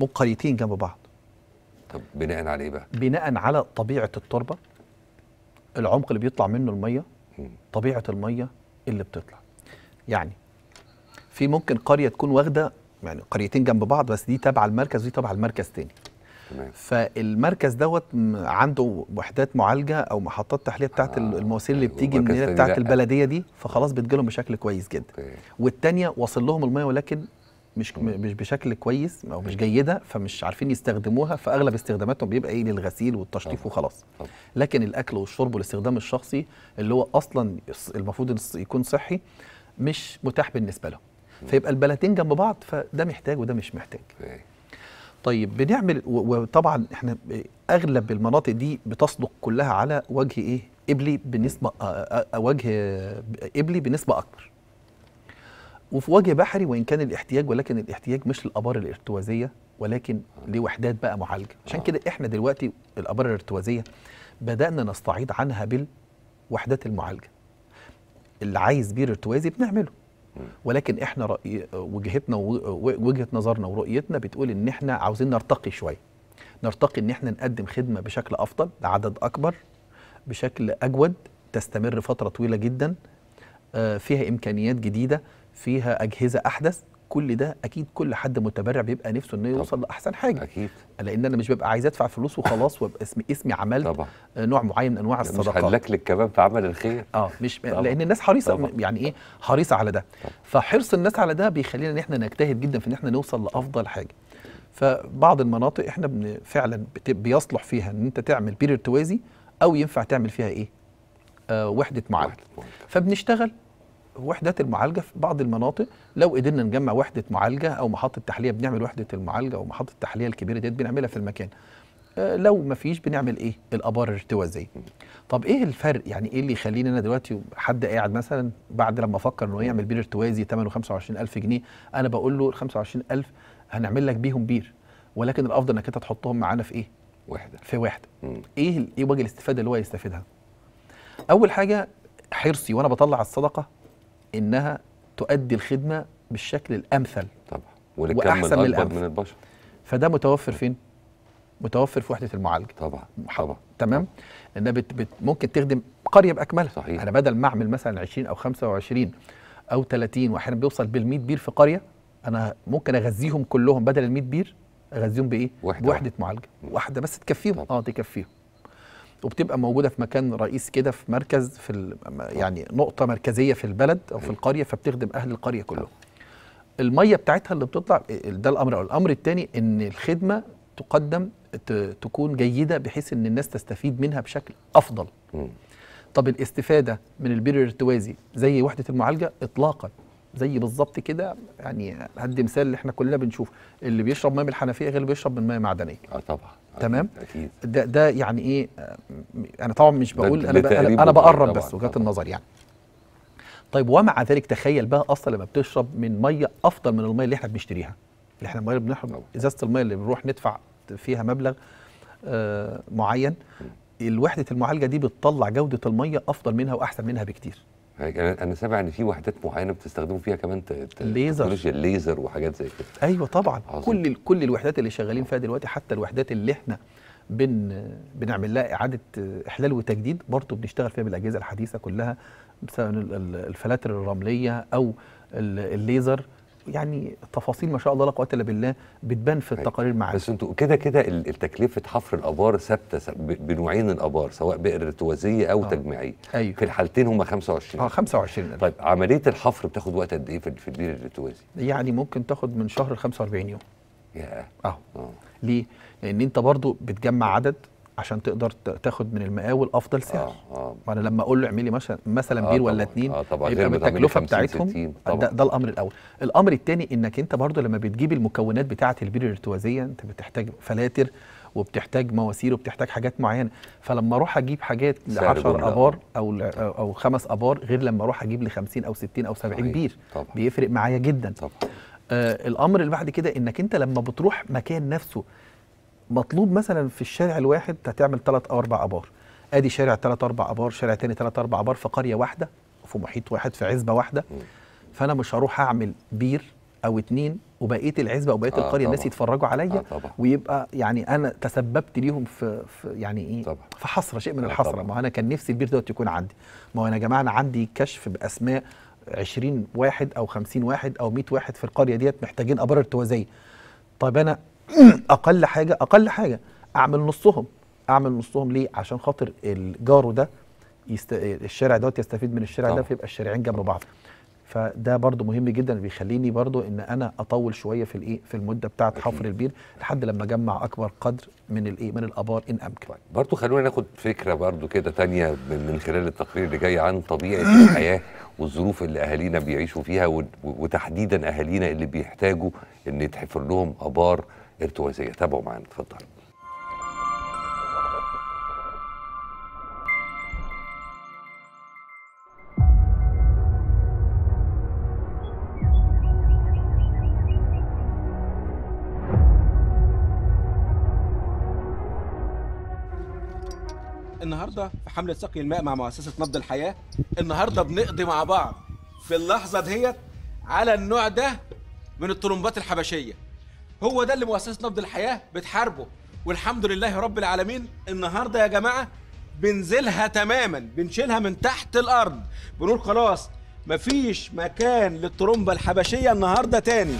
ممكن قريتين جنب بعض طب بناء على ايه بقى بناء على طبيعه التربه العمق اللي بيطلع منه الميه طبيعه الميه اللي بتطلع يعني في ممكن قريه تكون واخده يعني قريتين جنب بعض بس دي تابعه المركز ودي تابعه المركز تاني تمام فالمركز دوت عنده وحدات معالجه او محطات تحليه بتاعت آه. المواسير اللي بتيجي من هنا بتاعت البلديه دي فخلاص بتجي لهم بشكل كويس جدا طيب. والتانيه واصل لهم الميه ولكن مش مش بشكل كويس او مش جيده فمش عارفين يستخدموها فاغلب استخداماتهم بيبقى ايه للغسيل والتشطيف وخلاص لكن الاكل والشرب والاستخدام الشخصي اللي هو اصلا المفروض يكون صحي مش متاح بالنسبه له فيبقى البلدين جنب بعض فده محتاج وده مش محتاج طيب بنعمل وطبعا احنا اغلب المناطق دي بتصدق كلها على وجه ايه ابلي بنسبه آه، آه، آه، وجه ابلي بنسبه اكبر وفي وجه بحري وان كان الاحتياج ولكن الاحتياج مش للابار الارتوازيه ولكن لوحدات بقى معالجه عشان كده احنا دلوقتي الابار الارتوازيه بدانا نستعيض عنها بالوحدات المعالجه اللي عايز بير التوازي بنعمله ولكن احنا رأي وجهتنا وجهه نظرنا ورؤيتنا بتقول ان احنا عاوزين نرتقي شويه نرتقي ان احنا نقدم خدمه بشكل افضل لعدد اكبر بشكل اجود تستمر فتره طويله جدا آه، فيها امكانيات جديده فيها اجهزه احدث كل ده اكيد كل حد متبرع بيبقى نفسه انه يوصل لاحسن حاجه اكيد لان انا مش ببقى عايز ادفع فلوس وخلاص وابقى اسمي اسمي عملت طبعا. نوع معين من انواع الصدقات مش هنلكلك كمان في عمل الخير اه مش طبعا. لان الناس حريصه طبعا. يعني ايه حريصه على ده طبعا. فحرص الناس على ده بيخلينا ان احنا نجتهد جدا في ان احنا نوصل لافضل حاجه فبعض المناطق احنا فعلا بيصلح فيها ان انت تعمل بيرير توازي او ينفع تعمل فيها ايه آه وحده معاد فبنشتغل وحدات المعالجه في بعض المناطق لو قدرنا نجمع وحده معالجه او محطه تحليه بنعمل وحده المعالجه او محطه التحليه الكبيره ديت بنعملها في المكان آه، لو ما فيش بنعمل ايه الابار الارتوازيه طب ايه الفرق يعني ايه اللي يخليني انا دلوقتي حد قاعد مثلا بعد لما افكر انه يعمل بير ارتوازي ثمنه 25000 جنيه انا بقول له ال 25000 هنعمل لك بيهم بير ولكن الافضل انك انت تحطهم معانا في ايه وحده في وحده مم. ايه ايه وجه الاستفاده اللي هو يستفيدها اول حاجه حرصي وانا بطلع الصدقه انها تؤدي الخدمه بالشكل الامثل طبعا واحسن من الامثل من البشر فده متوفر فين؟ متوفر في وحده المعالجه طبعا طبعا تمام انها بت بت ممكن تخدم قريه باكملها صحيح انا بدل ما اعمل مثلا 20 او 25 او 30 واحيانا بيوصل بال 100 بير في قريه انا ممكن اغذيهم كلهم بدل ال 100 بير اغذيهم بايه؟ وحده بوحده معالجه واحده بس تكفيهم اه تكفيهم وبتبقى موجوده في مكان رئيس كده في مركز في يعني نقطه مركزيه في البلد او في القريه فبتخدم اهل القريه كلهم الميه بتاعتها اللي بتطلع إيه، إيه، ده الامر أو الامر الثاني ان الخدمه تقدم تكون جيده بحيث ان الناس تستفيد منها بشكل افضل طب الاستفاده من البير الارتوازي زي وحده المعالجه اطلاقا زي بالظبط كده يعني هدي مثال اللي احنا كلنا بنشوف اللي بيشرب ميه من الحنفيه غير اللي بيشرب من ميه معدنيه اه طبعا تمام أكيد. ده ده يعني ايه انا طبعا مش بقول انا انا بقرب بس وجهات النظر يعني طيب ومع ذلك تخيل بقى اصلا لما بتشرب من ميه افضل من الميه اللي احنا بنشتريها اللي احنا الميه بنشرب ازازه الميه اللي بنروح ندفع فيها مبلغ آه معين الوحده المعالجه دي بتطلع جوده الميه افضل منها واحسن منها بكتير
يعني انا سامع ان في وحدات معينه بتستخدموا فيها كمان الليزر الليزر وحاجات زي كده
ايوه طبعا عظيم. كل كل الوحدات اللي شغالين فيها دلوقتي حتى الوحدات اللي احنا بن بنعمل لها اعاده احلال وتجديد برضه بنشتغل فيها بالاجهزه الحديثه كلها سواء الفلاتر الرمليه او الليزر يعني تفاصيل ما شاء الله لا قوه الا بالله بتبان في طيب. التقارير معاك بس انتوا كده كده
التكلفه حفر الابار ثابته بنوعين الابار سواء بئر ارتوازيه او آه. تجميعيه أيوه. في الحالتين هم 25 اه 25 طيب عمليه الحفر بتاخد وقت قد ايه في البئر الارتوازي
يعني ممكن تاخد من شهر ل 45 يوم ياه اهو اه ليه لان انت برضو بتجمع عدد عشان تقدر تاخد من المقاول افضل سعر آه آه. وانا لما اقول له اعمل لي مثلا مثلا آه بير ولا اتنين آه طبعا يبقى التكلفه بتاعتهم ده, ده الامر الاول الامر الثاني انك انت برضو لما بتجيب المكونات بتاعه البير الارتوازيه انت بتحتاج فلاتر وبتحتاج مواسير وبتحتاج حاجات معينه فلما اروح اجيب حاجات ل 10 ابار او او خمس ابار غير لما اروح اجيب ل 50 او 60 او 70 بير طبعا. بيفرق معايا جدا طبعا. آه الامر اللي بعد كده انك انت لما بتروح مكان نفسه مطلوب مثلا في الشارع الواحد هتعمل ثلاث او اربع ابار ادي شارع ثلاث اربع ابار شارع ثاني ثلاث اربع ابار في قريه واحده في محيط واحد في عزبه واحده فانا مش هروح اعمل بير او اتنين وبقيه العزبه وبقيه آه القريه الناس يتفرجوا عليا آه ويبقى يعني انا تسببت ليهم في, في يعني ايه طبعا. في حسره شيء من آه الحسره طبعا. ما انا كان نفسي البير دوت يكون عندي ما هو انا يا جماعه انا عندي كشف باسماء 20 واحد او 50 واحد او 100 واحد في القريه ديت محتاجين ابار ارتوازيه طيب انا اقل حاجه اقل حاجه اعمل نصهم اعمل نصهم ليه عشان خاطر الجار ده يست... الشارع دوت يستفيد من الشارع ده فيبقى الشارعين جنب بعض فده برضو مهم جدا بيخليني برضو ان انا اطول شويه في الايه في المده بتاعه حفر البير لحد لما اجمع اكبر قدر من الايه من الابار ان امكن طيب،
برضو خلونا ناخد فكره برضو كده تانية من خلال التقرير اللي جاي عن طبيعه الحياه والظروف اللي اهالينا بيعيشوا فيها وتحديدا اهالينا اللي بيحتاجوا ان يتحفر لهم ابار التونسيه تابعوا معنا تفضل
النهارده في حمله سقي الماء مع مؤسسه نبض الحياه النهارده بنقضي مع بعض في اللحظه ديت على النوع ده من الطرمبات الحبشيه هو ده اللي مؤسسه نبض الحياه بتحاربه والحمد لله رب العالمين النهارده يا جماعه بنزلها تماما بنشيلها من تحت الارض بنقول خلاص مفيش مكان للطرمبه الحبشيه النهارده تاني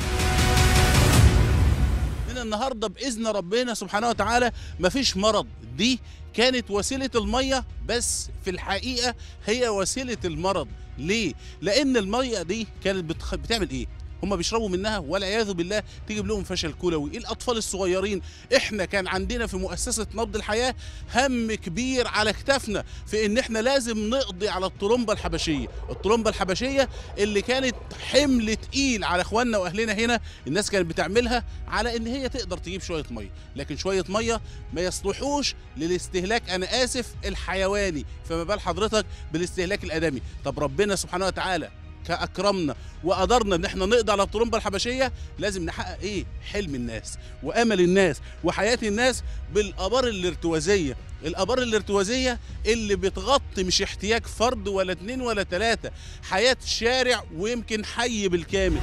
من النهارده باذن ربنا سبحانه
وتعالى مفيش مرض دي كانت وسيله الميه بس في الحقيقه هي وسيله المرض ليه لان الميه دي كانت بتعمل ايه هم بيشربوا منها والعياذ بالله تجيب لهم فشل كلوي الاطفال الصغيرين احنا كان عندنا في مؤسسه نبض الحياه هم كبير على كتفنا في ان احنا لازم نقضي على الطرمبه الحبشيه الطرمبه الحبشيه اللي كانت حمل تقيل على اخواننا واهلنا هنا الناس كانت بتعملها على ان هي تقدر تجيب شويه ميه لكن شويه ميه ما يصلحوش للاستهلاك انا اسف الحيواني فما بال حضرتك بالاستهلاك الادمي طب ربنا سبحانه وتعالى اكرمنا وقدرنا ان احنا نقضي على الطرمبه الحبشيه لازم نحقق ايه حلم الناس وامل الناس وحياه الناس بالابار الارتوازيه الابار الارتوازيه اللي بتغطي مش احتياج فرد ولا اتنين ولا تلاته حياه شارع ويمكن حي بالكامل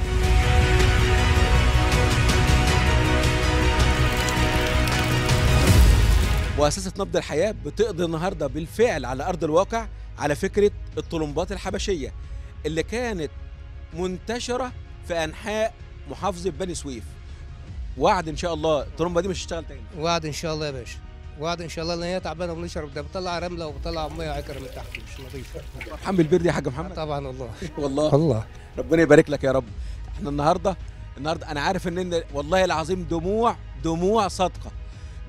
مؤسسة نبض الحياة بتقضي النهاردة بالفعل على أرض الواقع على فكرة الطلمبات الحبشية اللي كانت منتشرة في أنحاء محافظة بني سويف وعد ان شاء الله الترمبه دي مش هتشتغل تاني
وعد ان
شاء الله يا باشا وعد ان شاء الله لان هي تعبانه وبنشرب ده بتطلع رمله وبتطلع ميه وعكر من تحت مش نظيفه محمد البير دي يا حاج محمد طبعا والله والله
الله ربنا يبارك لك يا رب احنا النهارده النهارده انا عارف ان, إن والله العظيم دموع دموع صادقه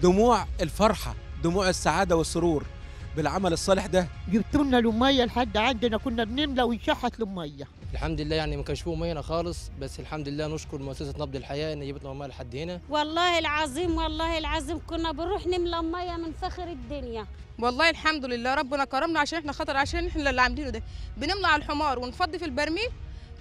دموع الفرحه دموع السعاده والسرور بالعمل الصالح ده جبت لنا الميه لحد عندنا كنا بنملى ونشحت الميه الحمد لله يعني ما كانش فيه ميه خالص بس
الحمد لله نشكر مؤسسه نبض الحياه ان جابت لنا ميه لحد هنا
والله العظيم والله العظيم كنا بنروح نملى ميه من فخر الدنيا والله الحمد لله ربنا كرمنا عشان احنا خاطر عشان احنا اللي عاملينه ده بنملى على الحمار ونفضي في البرميل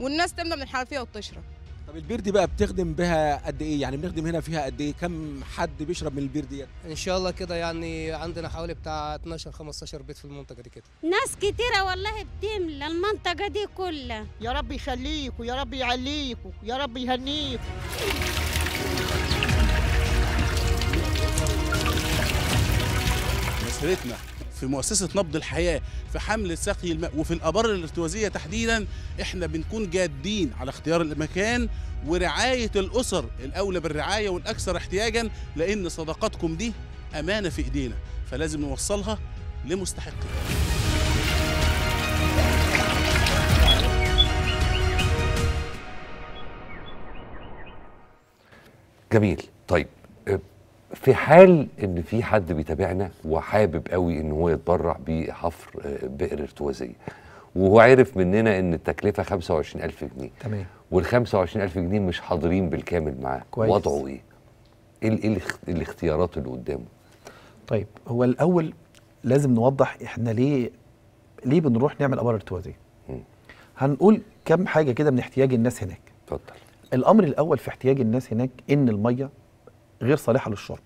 والناس تملى من الحنفيه وتشرب
طب البير دي بقى بتخدم بها قد ايه يعني بنخدم هنا فيها قد ايه كم حد بيشرب من البير ديت يعني؟
ان شاء الله كده يعني عندنا حوالي بتاع 12 15 بيت في المنطقه دي كده ناس كتيره
والله بتملى المنطقه دي كلها يا رب يخليك ويا رب يعليك ويا رب يهنيك
مسيرتنا في مؤسسه نبض الحياه في حمل سقي الماء وفي الابار الارتوازيه تحديدا احنا بنكون جادين على اختيار المكان ورعايه الاسر الاولى بالرعايه والاكثر احتياجا لان صداقاتكم دي امانه في ايدينا فلازم نوصلها لمستحقين
جميل طيب في حال ان في حد بيتابعنا وحابب قوي ان هو يتبرع بحفر آه، بئر ارتوازيه وهو عرف مننا ان التكلفه 25000 جنيه تمام وال 25000 جنيه مش حاضرين بالكامل معاه كويس. وضعه ايه؟ ايه, إيه الاختيارات اللي قدامه؟
طيب هو الاول لازم نوضح احنا ليه ليه بنروح نعمل ابار ارتوازيه؟ هنقول كم حاجه كده من احتياج الناس هناك اتفضل الامر الاول في احتياج الناس هناك ان الميه غير صالحه للشرب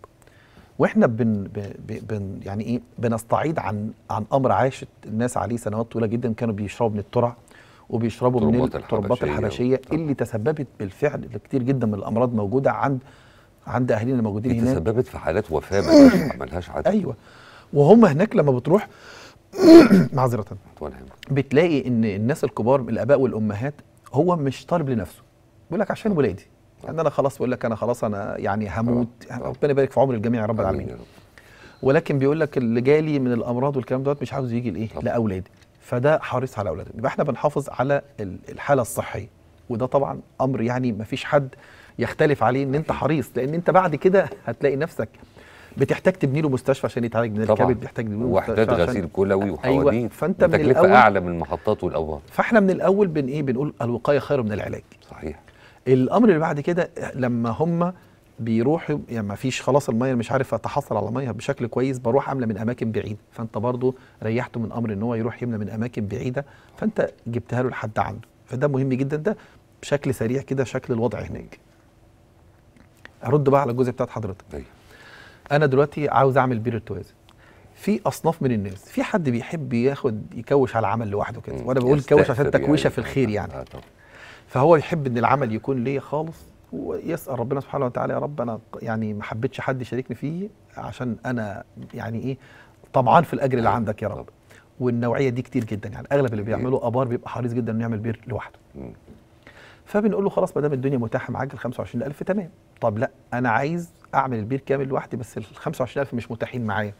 واحنا بن, بن يعني ايه بنستعيد عن عن امر عاشت الناس عليه سنوات طويله جدا كانوا بيشربوا من الترع وبيشربوا من التربات الحبشيه و... اللي تسببت بالفعل لكتير جدا من الامراض موجوده عند عند اهالينا الموجودين هناك تسببت في حالات وفاه ما عملهاش عدد ايوه وهم هناك لما بتروح معذره بتلاقي ان الناس الكبار الاباء والامهات هو مش طالب لنفسه بيقول لك عشان ولادي ان يعني انا خلاص بقول لك انا خلاص انا يعني هموت آه. آه. ربنا يبارك في عمر الجميع يا رب العالمين ولكن بيقول لك اللي جالي من الامراض والكلام دوت مش عاوز يجي لايه لاولادي فده حريص على اولاده يبقى احنا بنحافظ على الحاله الصحيه وده طبعا امر يعني ما فيش حد يختلف عليه ان انت حريص لان انت بعد كده هتلاقي نفسك بتحتاج تبني له مستشفى عشان يتعالج من الكبد بتحتاج تبني له وحدات غسيل
كلوي وحواديت أيوة فانت من الاول اعلى من المحطات والاوضاع
فاحنا من الاول بن ايه بنقول الوقايه خير من العلاج صحيح الامر اللي بعد كده لما هم بيروحوا يعني ما فيش خلاص الميه مش عارف اتحصل على ميه بشكل كويس بروح املى من اماكن بعيده فانت برضو ريحته من امر ان هو يروح يملى من اماكن بعيده فانت جبتها له لحد عنده فده مهم جدا ده بشكل سريع كده شكل الوضع هناك ارد بقى على الجزء بتاعت حضرتك ايوه انا دلوقتي عاوز اعمل بير التوازن في اصناف من الناس في حد بيحب ياخد يكوش على العمل لوحده كده وانا بقول كوش عشان تكويشه يعني. في الخير يعني آه فهو يحب ان العمل يكون ليه خالص ويسال ربنا سبحانه وتعالى يا رب انا يعني ما حبيتش حد يشاركني فيه عشان انا يعني ايه طمعان في الاجر اللي عندك يا رب والنوعيه دي كتير جدا يعني اغلب اللي بيعملوا ابار بيبقى حريص جدا انه يعمل بير لوحده فبنقول له خلاص ما دام الدنيا متاحه معاك ال 25000 تمام طب لا انا عايز اعمل البير كامل لوحدي بس ال 25000 مش متاحين معايا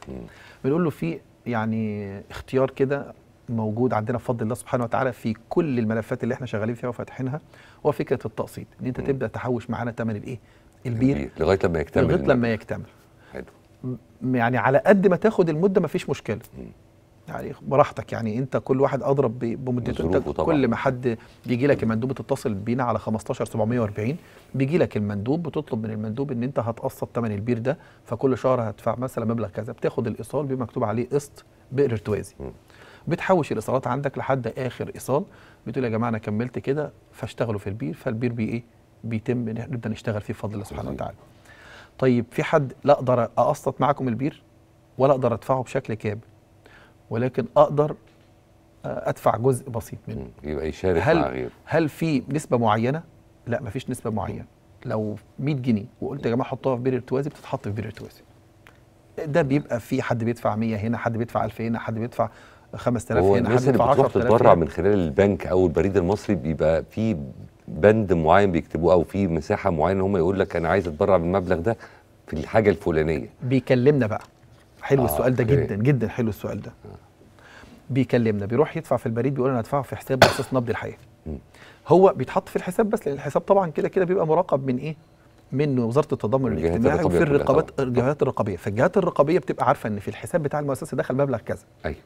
بنقول له في يعني اختيار كده موجود عندنا بفضل الله سبحانه وتعالى في كل الملفات اللي احنا شغالين فيها وفاتحينها هو فكره التقسيط ان انت م. تبدا تحوش معانا ثمن الايه البير, لغايه لما يكتمل لغايه لما يكتمل حلو يعني على قد ما تاخد المده ما فيش مشكله م. يعني براحتك يعني انت كل واحد اضرب بمدته انت كل ما حد بيجي لك المندوب بتتصل بينا على 15 740 بيجي لك المندوب بتطلب من المندوب ان انت هتقسط ثمن البير ده فكل شهر هتدفع مثلا مبلغ كذا بتاخد الايصال بمكتوب عليه قسط بئر ارتوازي بتحوش الايصالات عندك لحد اخر ايصال بتقول يا جماعه انا كملت كده فاشتغلوا في البير فالبير بي ايه بيتم نبدا نشتغل فيه بفضل الله سبحانه وتعالى طيب في حد لا اقدر اقسط معاكم البير ولا اقدر ادفعه بشكل كامل ولكن اقدر آه، ادفع جزء بسيط منه
يبقى يشارك هل مع غيره
هل في نسبه معينه لا مفيش نسبه معينه لو 100 جنيه وقلت يا جماعه حطوها في بير ارتوازي بتتحط في بير ارتوازي ده بيبقى في حد بيدفع 100 هنا حد بيدفع 1000 هنا حد بيدفع 5000 هنا الناس اللي بتروح تتبرع من
خلال البنك او البريد المصري بيبقى في بند معين بيكتبوه او في مساحه معينه هم يقول لك انا عايز اتبرع بالمبلغ ده في الحاجه الفلانيه
بيكلمنا بقى حلو آه السؤال ده جدا جدا حلو السؤال ده آه. بيكلمنا بيروح يدفع في البريد بيقول انا هدفعه في حساب مؤسسه نبض الحياه هو بيتحط في الحساب بس لان الحساب طبعا كده كده بيبقى مراقب من ايه من وزاره التضامن الاجتماعي وفي الرقابات الجهات الرقابيه فالجهات الرقابيه بتبقى عارفه ان في الحساب بتاع المؤسسه دخل مبلغ كذا ايوه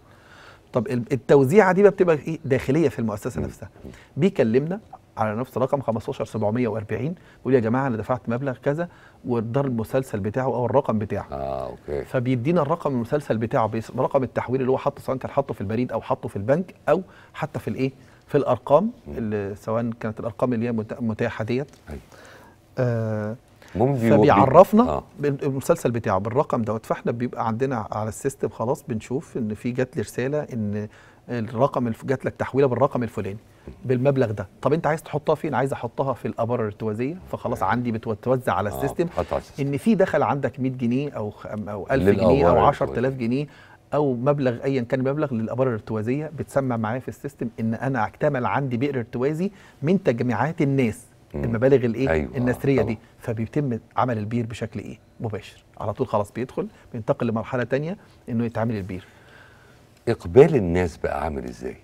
طب التوزيعه دي بقى بتبقى ايه داخليه في المؤسسه نفسها بيكلمنا على نفس رقم 15740 بيقول يا جماعه انا دفعت مبلغ كذا والدار المسلسل بتاعه او الرقم بتاعه اه اوكي فبيدينا الرقم المسلسل بتاعه رقم التحويل اللي هو حاطه سواء كان حاطه في البريد او حاطه في البنك او حتى في الايه في الارقام اللي سواء كانت الارقام اللي هي متاحه ديت أيوه.
آه فبيعرفنا آه.
المسلسل بتاعه بالرقم دوت فاحنا بيبقى عندنا على السيستم خلاص بنشوف ان في جات لي رساله ان الرقم جات لك تحويله بالرقم الفلاني بالمبلغ ده طب انت عايز تحطها فين عايز احطها في الابار الارتوازيه فخلاص آه. عندي بتوزع على آه، السيستم آه. ان في دخل عندك 100 جنيه او او 1000 جنيه او 10000 جنيه او مبلغ ايا كان مبلغ للابار الارتوازيه بتسمى معايا في السيستم ان انا اكتمل عندي بئر ارتوازي من تجميعات الناس المبالغ الايه أيوة. آه، النثريه دي فبيتم عمل البير بشكل ايه مباشر على طول خلاص بيدخل بينتقل لمرحله تانية انه يتعمل البير اقبال الناس بقى عامل ازاي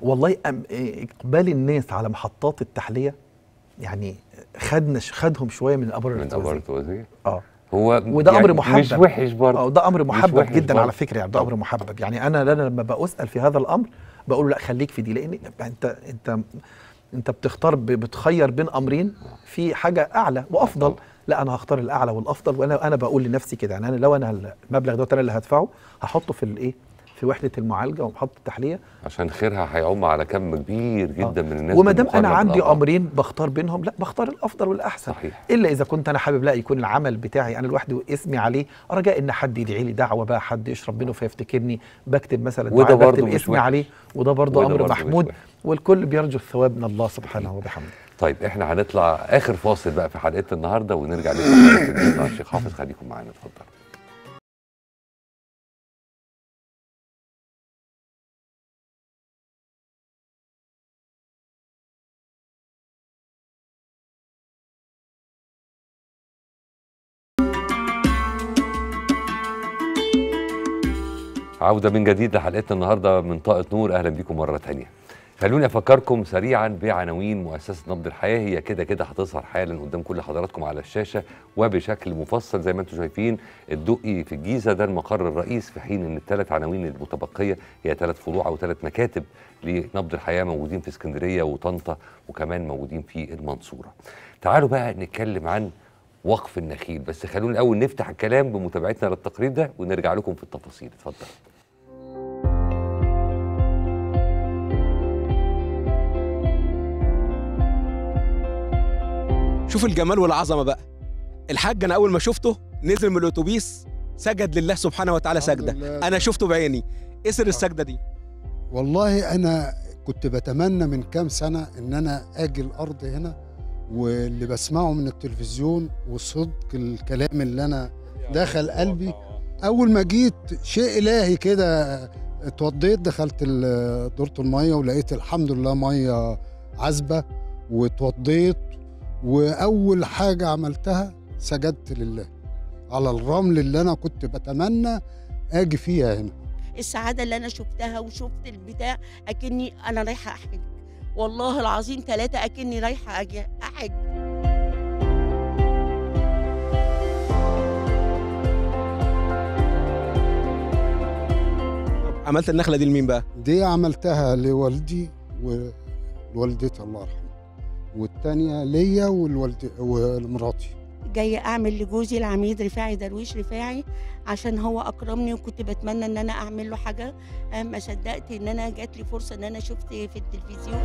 والله أم إيه، اقبال الناس على محطات التحليه يعني خدنا خدهم شويه من ابر من ابر الوزير اه
هو وده يعني امر محبب مش وحش برضه اه ده امر محبب جدا برضه. على فكره
يعني ده آه. امر محبب يعني انا انا لما بسال في هذا الامر بقول له لا خليك في دي لان انت انت انت بتختار بتخير بين امرين في حاجه اعلى وافضل آه. لا انا هختار الاعلى والافضل وانا انا بقول لنفسي كده يعني انا لو انا المبلغ دوت انا اللي هدفعه هحطه في الايه في وحده المعالجه ومحطه التحليه
عشان خيرها هيعم على كم كبير جدا آه. من الناس وما دام انا عندي بالأفضل.
امرين بختار بينهم لا بختار الافضل والاحسن صحيح. الا اذا كنت انا حابب لا يكون العمل بتاعي انا لوحدي واسمي عليه رجاء ان حد يدعي لي دعوه بقى حد يشرب منه فيفتكرني بكتب مثلا وده برضه اسمي وحش. عليه وده برضه امر محمود والكل بيرجو الثواب من الله سبحانه وبحمده
طيب احنا هنطلع اخر فاصل بقى في حلقتنا النهارده ونرجع لكم الشيخ حافظ خليكم معانا اتفضل عودة من جديد لحلقتنا النهاردة من طاقة نور أهلا بيكم مرة تانية خلوني أفكركم سريعا بعناوين مؤسسة نبض الحياة هي كده كده هتظهر حالا قدام كل حضراتكم على الشاشة وبشكل مفصل زي ما انتم شايفين الدقي في الجيزة ده المقر الرئيس في حين ان الثلاث عناوين المتبقية هي ثلاث فروع أو ثلاث مكاتب لنبض الحياة موجودين في اسكندرية وطنطا وكمان موجودين في المنصورة تعالوا بقى نتكلم عن وقف النخيل بس خلونا الأول نفتح الكلام بمتابعتنا للتقرير ده ونرجع لكم في التفاصيل اتفضل
شوف الجمال والعظمه بقى الحاج انا اول ما شفته نزل من الاتوبيس سجد لله سبحانه وتعالى سجده انا شفته بعيني اسر آه. السجده دي
والله انا كنت بتمنى من كام سنه ان انا اجي الارض هنا واللي بسمعه من التلفزيون وصدق الكلام اللي انا دخل قلبي اول ما جيت شيء الهي كده اتوضيت دخلت دورة المية ولقيت الحمد لله مية عذبة واتوضيت واول حاجه عملتها سجدت لله على الرمل اللي انا كنت بتمنى اجي فيها هنا
السعاده اللي انا شفتها وشفت البتاع اكني انا رايحه احج والله العظيم ثلاثه اكني رايحه اجي احج
عملت النخله دي لمين بقى؟
دي عملتها لوالدي ووالدتي الله يرحمها والتانية ليا ولوالدي ولمراتي
جاية أعمل لجوزي العميد رفاعي درويش رفاعي عشان هو أكرمني وكنت بتمنى إن أنا أعمل له حاجة ما صدقت إن أنا جات لي فرصة إن أنا شفت في التلفزيون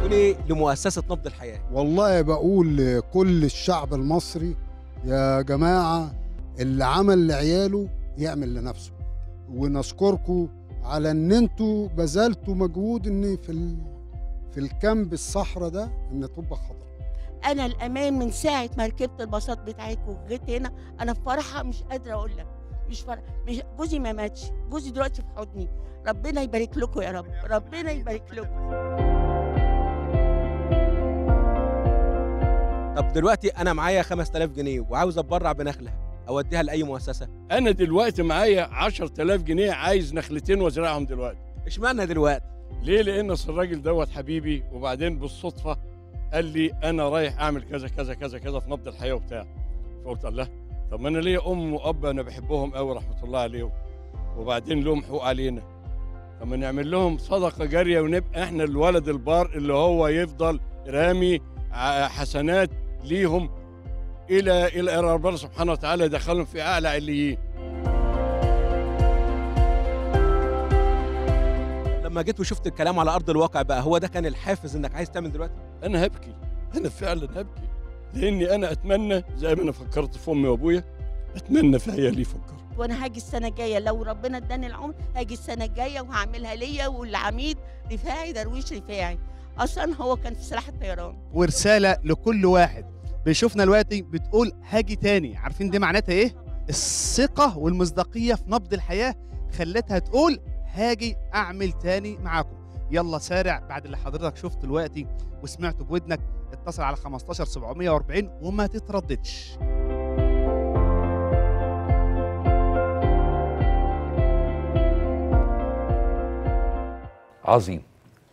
تقولي لمؤسسة
نبض الحياة والله بقول لكل الشعب المصري يا جماعة اللي عمل لعياله يعمل لنفسه ونشكركم على ان انتوا بذلتوا مجهود ان في ال... في الكامب الصحراء ده ان تبقى خضراء
انا الامان من ساعه ما ركبت الباصات بتاعتكم وجيت هنا انا في فرحه مش قادره اقول لك مش فرحه مش جوزي ما ماتش جوزي دلوقتي في حضني ربنا يبارك لكم يا رب ربنا يبارك لكم
طب دلوقتي انا معايا 5000 جنيه وعاوز اتبرع بنخله اوديها لاي مؤسسه انا دلوقتي معايا 10000 جنيه عايز نخلتين وازرعهم دلوقتي اشمعنى دلوقتي ليه لان اصل الراجل دوت حبيبي وبعدين بالصدفه قال لي انا رايح اعمل كذا كذا كذا كذا في نبض الحياه وبتاع فقلت الله طب ما انا ليا ام واب انا بحبهم قوي رحمه الله عليهم وبعدين لهم حقوق علينا طب ما نعمل لهم صدقه جاريه ونبقى احنا الولد البار اللي هو يفضل رامي حسنات ليهم الى الى ربنا سبحانه وتعالى دخلهم في اعلى عليين لما جيت وشفت الكلام على ارض الواقع بقى هو ده كان الحافز انك عايز تعمل دلوقتي انا هبكي انا فعلا هبكي لاني انا اتمنى زي ما انا فكرت في امي وابويا
اتمنى في عيالي يفكروا
وانا هاجي السنه الجايه لو ربنا اداني العمر هاجي السنه الجايه وهعملها ليا والعميد رفاعي درويش رفاعي اصلا هو كان في سلاح الطيران
ورساله لكل واحد بيشوفنا دلوقتي بتقول هاجي تاني عارفين دي معناتها ايه الثقه والمصداقيه في نبض الحياه خلتها تقول هاجي اعمل تاني معاكم يلا سارع بعد اللي حضرتك شفته دلوقتي وسمعته بودنك اتصل على 15 740 وما تترددش
عظيم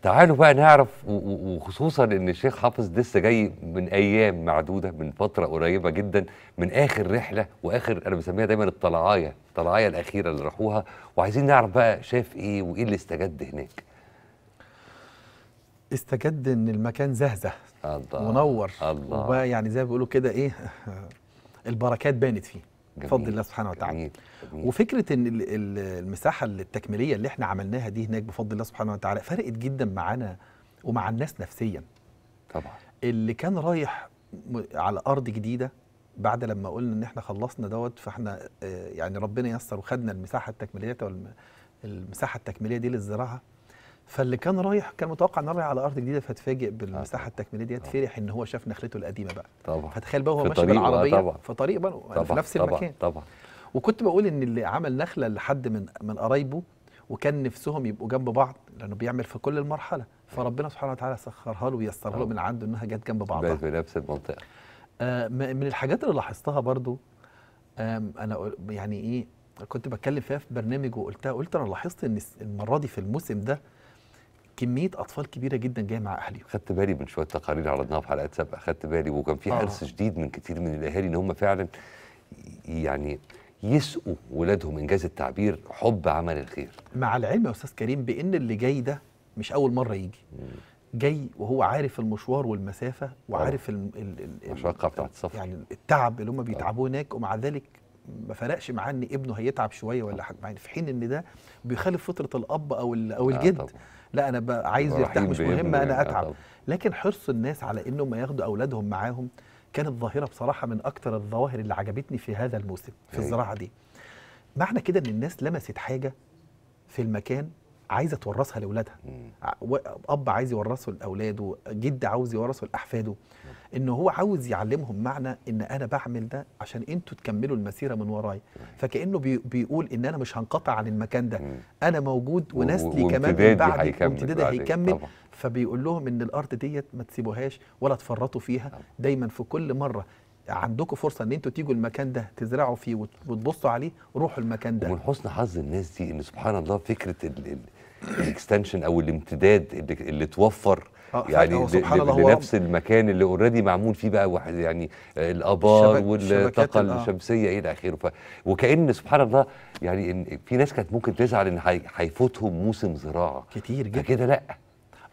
تعالوا بقى نعرف وخصوصا ان الشيخ حافظ لسه جاي من ايام معدوده من فتره قريبه جدا من اخر رحله واخر انا بسميها دايما الطلعايه الطلعايه الاخيره اللي راحوها وعايزين نعرف بقى شاف ايه وايه اللي استجد هناك
استجد ان المكان زهزه الله منور الله وبقى يعني زي ما بيقولوا كده ايه البركات بانت فيه بفضل الله سبحانه وتعالى جميل. جميل. وفكره ان المساحه التكميليه اللي احنا عملناها دي هناك بفضل الله سبحانه وتعالى فرقت جدا معانا ومع الناس نفسيا طبعا اللي كان رايح على ارض جديده بعد لما قلنا ان احنا خلصنا دوت فاحنا آه، يعني ربنا يسر وخدنا المساحه التكميليه المساحه التكميليه دي للزراعه فاللي كان رايح كان متوقع انه رايح على ارض جديده فتفاجئ بالمساحه آه. التكميليه ديت آه. فرح ان هو شاف نخلته القديمه بقى طبعا فتخيل بقى وهو ماشي بالعربيه طبعا في طريق بقى طبعا في نفس طبعا المكان طبعا وكنت بقول ان اللي عمل نخله لحد من من قرايبه وكان نفسهم يبقوا جنب بعض لانه بيعمل في كل المرحله فربنا سبحانه وتعالى سخرها له ويسرها له آه. من عنده انها جت جنب بعضها في
نفس المنطقه
آه من الحاجات اللي لاحظتها برضو آه انا يعني ايه كنت بتكلم فيها في برنامج وقلتها قلت انا لاحظت ان المره دي في الموسم ده كميه اطفال كبيره جدا جايه مع اهاليهم
خدت بالي من شويه تقارير عرضناها في حلقات سابقه خدت بالي وكان في حرص آه. شديد من كتير من الاهالي ان هم فعلا يعني يسقوا ولادهم انجاز التعبير حب عمل الخير
مع العلم يا استاذ كريم بان اللي جاي ده مش اول مره يجي جاي وهو عارف المشوار والمسافه وعارف آه. المشقه بتاعت السفر يعني التعب اللي هم آه. بيتعبوه هناك ومع ذلك ما فرقش معاه ان ابنه هيتعب شويه ولا حاجه في حين ان ده بيخالف فطره الاب او او آه، الجد آه لا انا عايز يرتاح مش مهم انا يعني، اتعب لكن حرص الناس على انهم ياخدوا اولادهم معاهم كانت ظاهره بصراحه من اكثر الظواهر اللي عجبتني في هذا الموسم في إيه؟ الزراعه دي معنى كده ان الناس لمست حاجه في المكان عايزه تورثها لاولادها اب عايز يورثه لاولاده جد عاوز يورثه لاحفاده ان هو عاوز يعلمهم معنى ان انا بعمل ده عشان انتوا تكملوا المسيره من ورايا فكانه بي بيقول ان انا مش هنقطع عن المكان ده انا موجود ونسلي كمان من بعدي وامتدادي هيكمل طبعا. فبيقول لهم ان الارض ديت ما تسيبوهاش ولا تفرطوا فيها دايما في كل مره عندكم فرصه ان انتوا تيجوا المكان ده تزرعوا فيه وتبصوا عليه روحوا المكان ده ومن حسن حظ الناس دي ان
سبحان الله فكره الاكستنشن او الامتداد اللي, اللي توفر آه، يعني سبحان لنفس المكان اللي اوريدي معمول فيه بقى واحد يعني آه، الابار والطاقه آه. الشمسيه الى اخره ف... وكان سبحان الله يعني إن في ناس كانت ممكن تزعل ان هيفوتهم موسم
زراعه كتير جدا كده لا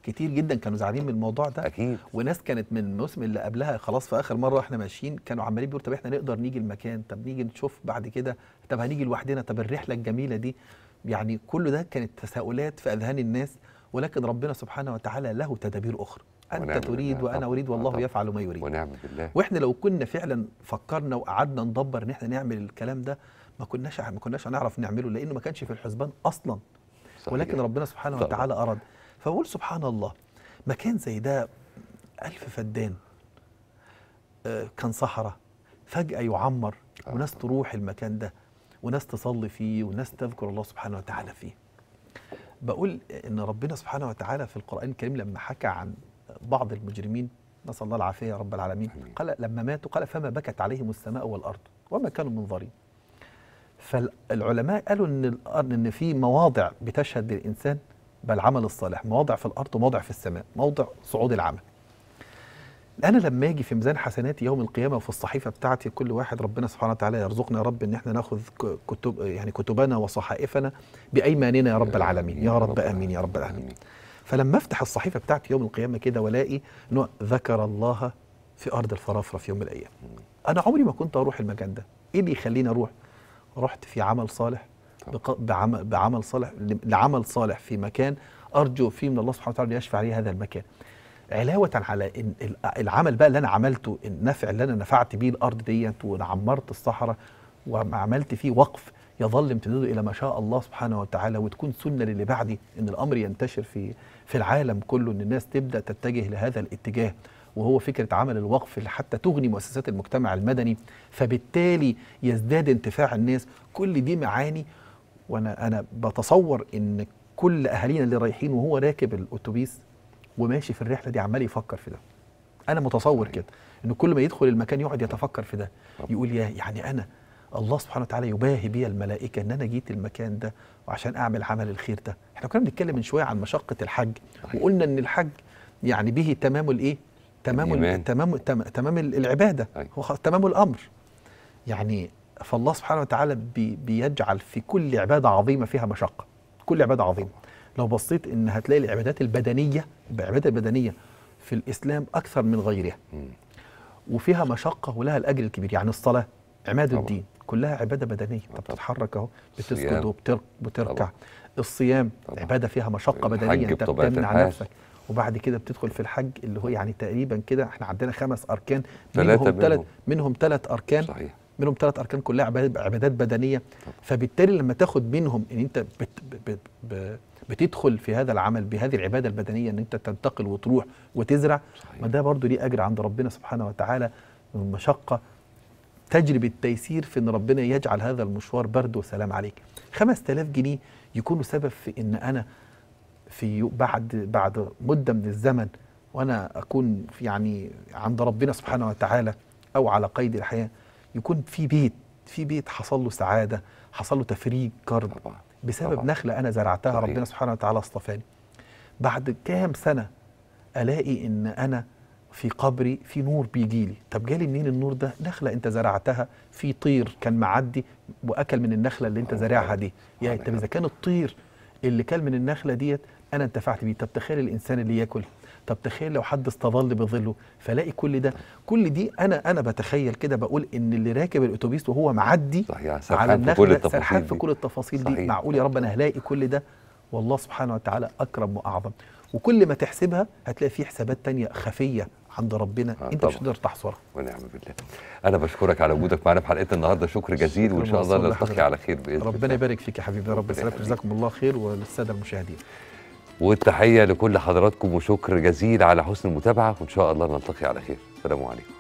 كتير جدا كانوا زعلانين من الموضوع ده اكيد وناس كانت من الموسم اللي قبلها خلاص في اخر مره احنا ماشيين كانوا عمالين بيقولوا طب احنا نقدر نيجي المكان طب نيجي نشوف بعد كده طب هنيجي لوحدنا طب الرحله الجميله دي يعني كل ده كانت تساؤلات في اذهان الناس ولكن ربنا سبحانه وتعالى له تدابير أخرى أنت تريد وانا وأنا أريد والله طبعا. يفعل ما يريد ونعم بالله وإحنا لو كنا فعلا فكرنا وقعدنا ندبر إن إحنا نعمل الكلام ده ما كناش ما كناش هنعرف نعمله لأنه ما كانش في الحسبان أصلا صحيح. ولكن ربنا سبحانه طبعا. وتعالى أراد فبقول سبحان الله مكان زي ده ألف فدان آه، كان صحراء فجأة يعمر آه. وناس تروح المكان ده وناس تصلي فيه وناس تذكر الله سبحانه وتعالى فيه بقول ان ربنا سبحانه وتعالى في القران الكريم لما حكى عن بعض المجرمين نسال الله العافيه يا رب العالمين قال لما ماتوا قال فما بكت عليهم السماء والارض وما كانوا منظرين فالعلماء قالوا ان الارض ان في مواضع بتشهد للانسان بالعمل الصالح مواضع في الارض ومواضع في السماء موضع صعود العمل انا لما اجي في ميزان حسناتي يوم القيامه وفي الصحيفه بتاعتي كل واحد ربنا سبحانه وتعالى يرزقنا يا رب ان احنا ناخذ كتب يعني كتبنا وصحائفنا بايماننا يا رب العالمين يا رب امين يا رب العالمين فلما افتح الصحيفه بتاعتي يوم القيامه كده والاقي انه ذكر الله في ارض الفرافره في يوم من الايام انا عمري ما كنت اروح المكان ده ايه اللي يخليني اروح رحت في عمل صالح بعمل, صالح لعمل صالح في مكان ارجو فيه من الله سبحانه وتعالى يشفع لي هذا المكان علاوة على العمل بقى اللي أنا عملته النفع اللي أنا نفعت بيه الأرض ديت وعمرت الصحراء وعملت فيه وقف يظل امتداده إلى ما شاء الله سبحانه وتعالى وتكون سنة للي بعدي إن الأمر ينتشر في في العالم كله إن الناس تبدأ تتجه لهذا الاتجاه وهو فكرة عمل الوقف اللي حتى تغني مؤسسات المجتمع المدني فبالتالي يزداد انتفاع الناس كل دي معاني وأنا أنا بتصور إن كل أهالينا اللي رايحين وهو راكب الأتوبيس وماشي في الرحله دي عمال يفكر في ده انا متصور كده ان كل ما يدخل المكان يقعد يتفكر في ده يقول يا يعني انا الله سبحانه وتعالى يباهي بي الملائكه ان انا جيت المكان ده وعشان اعمل عمل الخير ده احنا كنا بنتكلم من شويه عن مشقه الحج وقلنا ان الحج يعني به تمام الايه تمام تمام تمام العباده أيوة. هو تمام الامر يعني فالله سبحانه وتعالى بي بيجعل في كل عباده عظيمه فيها مشقه كل عباده عظيمه لو بصيت ان هتلاقي العبادات البدنيه العبادات البدنيه في الاسلام اكثر من غيرها وفيها مشقه ولها الاجر الكبير يعني الصلاه عماد طبعا. الدين كلها عباده بدنيه انت بتتحرك اهو بتسجد وبتركع الصيام طبعا. عباده فيها مشقه بدنيه انت بتمنع نفسك وبعد كده بتدخل في الحج اللي هو يعني تقريبا كده احنا عندنا خمس اركان منهم ثلاث منهم ثلاث اركان صحيح. منهم ثلاث اركان كلها عبادات بدنيه فبالتالي لما تاخد منهم ان انت بت بت بت بتدخل في هذا العمل بهذه العباده البدنيه ان انت تنتقل وتروح وتزرع صحيح. ما ده برضه ليه اجر عند ربنا سبحانه وتعالى من مشقه تجربة التيسير في ان ربنا يجعل هذا المشوار برد وسلام عليك 5000 جنيه يكونوا سبب في ان انا في بعد بعد مده من الزمن وانا اكون يعني عند ربنا سبحانه وتعالى او على قيد الحياه يكون في بيت في بيت حصل له سعاده حصل له تفريج كرب طبعا. بسبب طبعا. نخله انا زرعتها طبعا. ربنا سبحانه وتعالى اصطفاني بعد كام سنه الاقي ان انا في قبري في نور بيجي لي طب جالي منين النور ده نخله انت زرعتها في طير كان معدي واكل من النخله اللي انت زارعها دي يعني طب اذا كان الطير اللي كان من النخله ديت انا انتفعت بيه طب تخيل الانسان اللي ياكل طب تخيل لو حد استظل بظله فلاقي كل ده كل دي انا انا بتخيل كده بقول ان اللي راكب الاتوبيس وهو معدي صحيح يعني على النخله سرحان في كل التفاصيل دي, دي معقول يا رب انا هلاقي كل ده والله سبحانه وتعالى اكرم واعظم وكل ما تحسبها هتلاقي في حسابات تانية خفية عند ربنا آه انت طبعا. مش تقدر تحصرها ونعم بالله
انا بشكرك على وجودك معنا في حلقه النهارده شكر جزيل وان شاء الله نلتقي على خير باذن الله ربنا يبارك
فيك يا حبيبي رب يسلمك جزاكم الله خير وللساده المشاهدين
والتحية لكل حضراتكم وشكر جزيل على حسن المتابعة وإن شاء الله نلتقي على خير سلام عليكم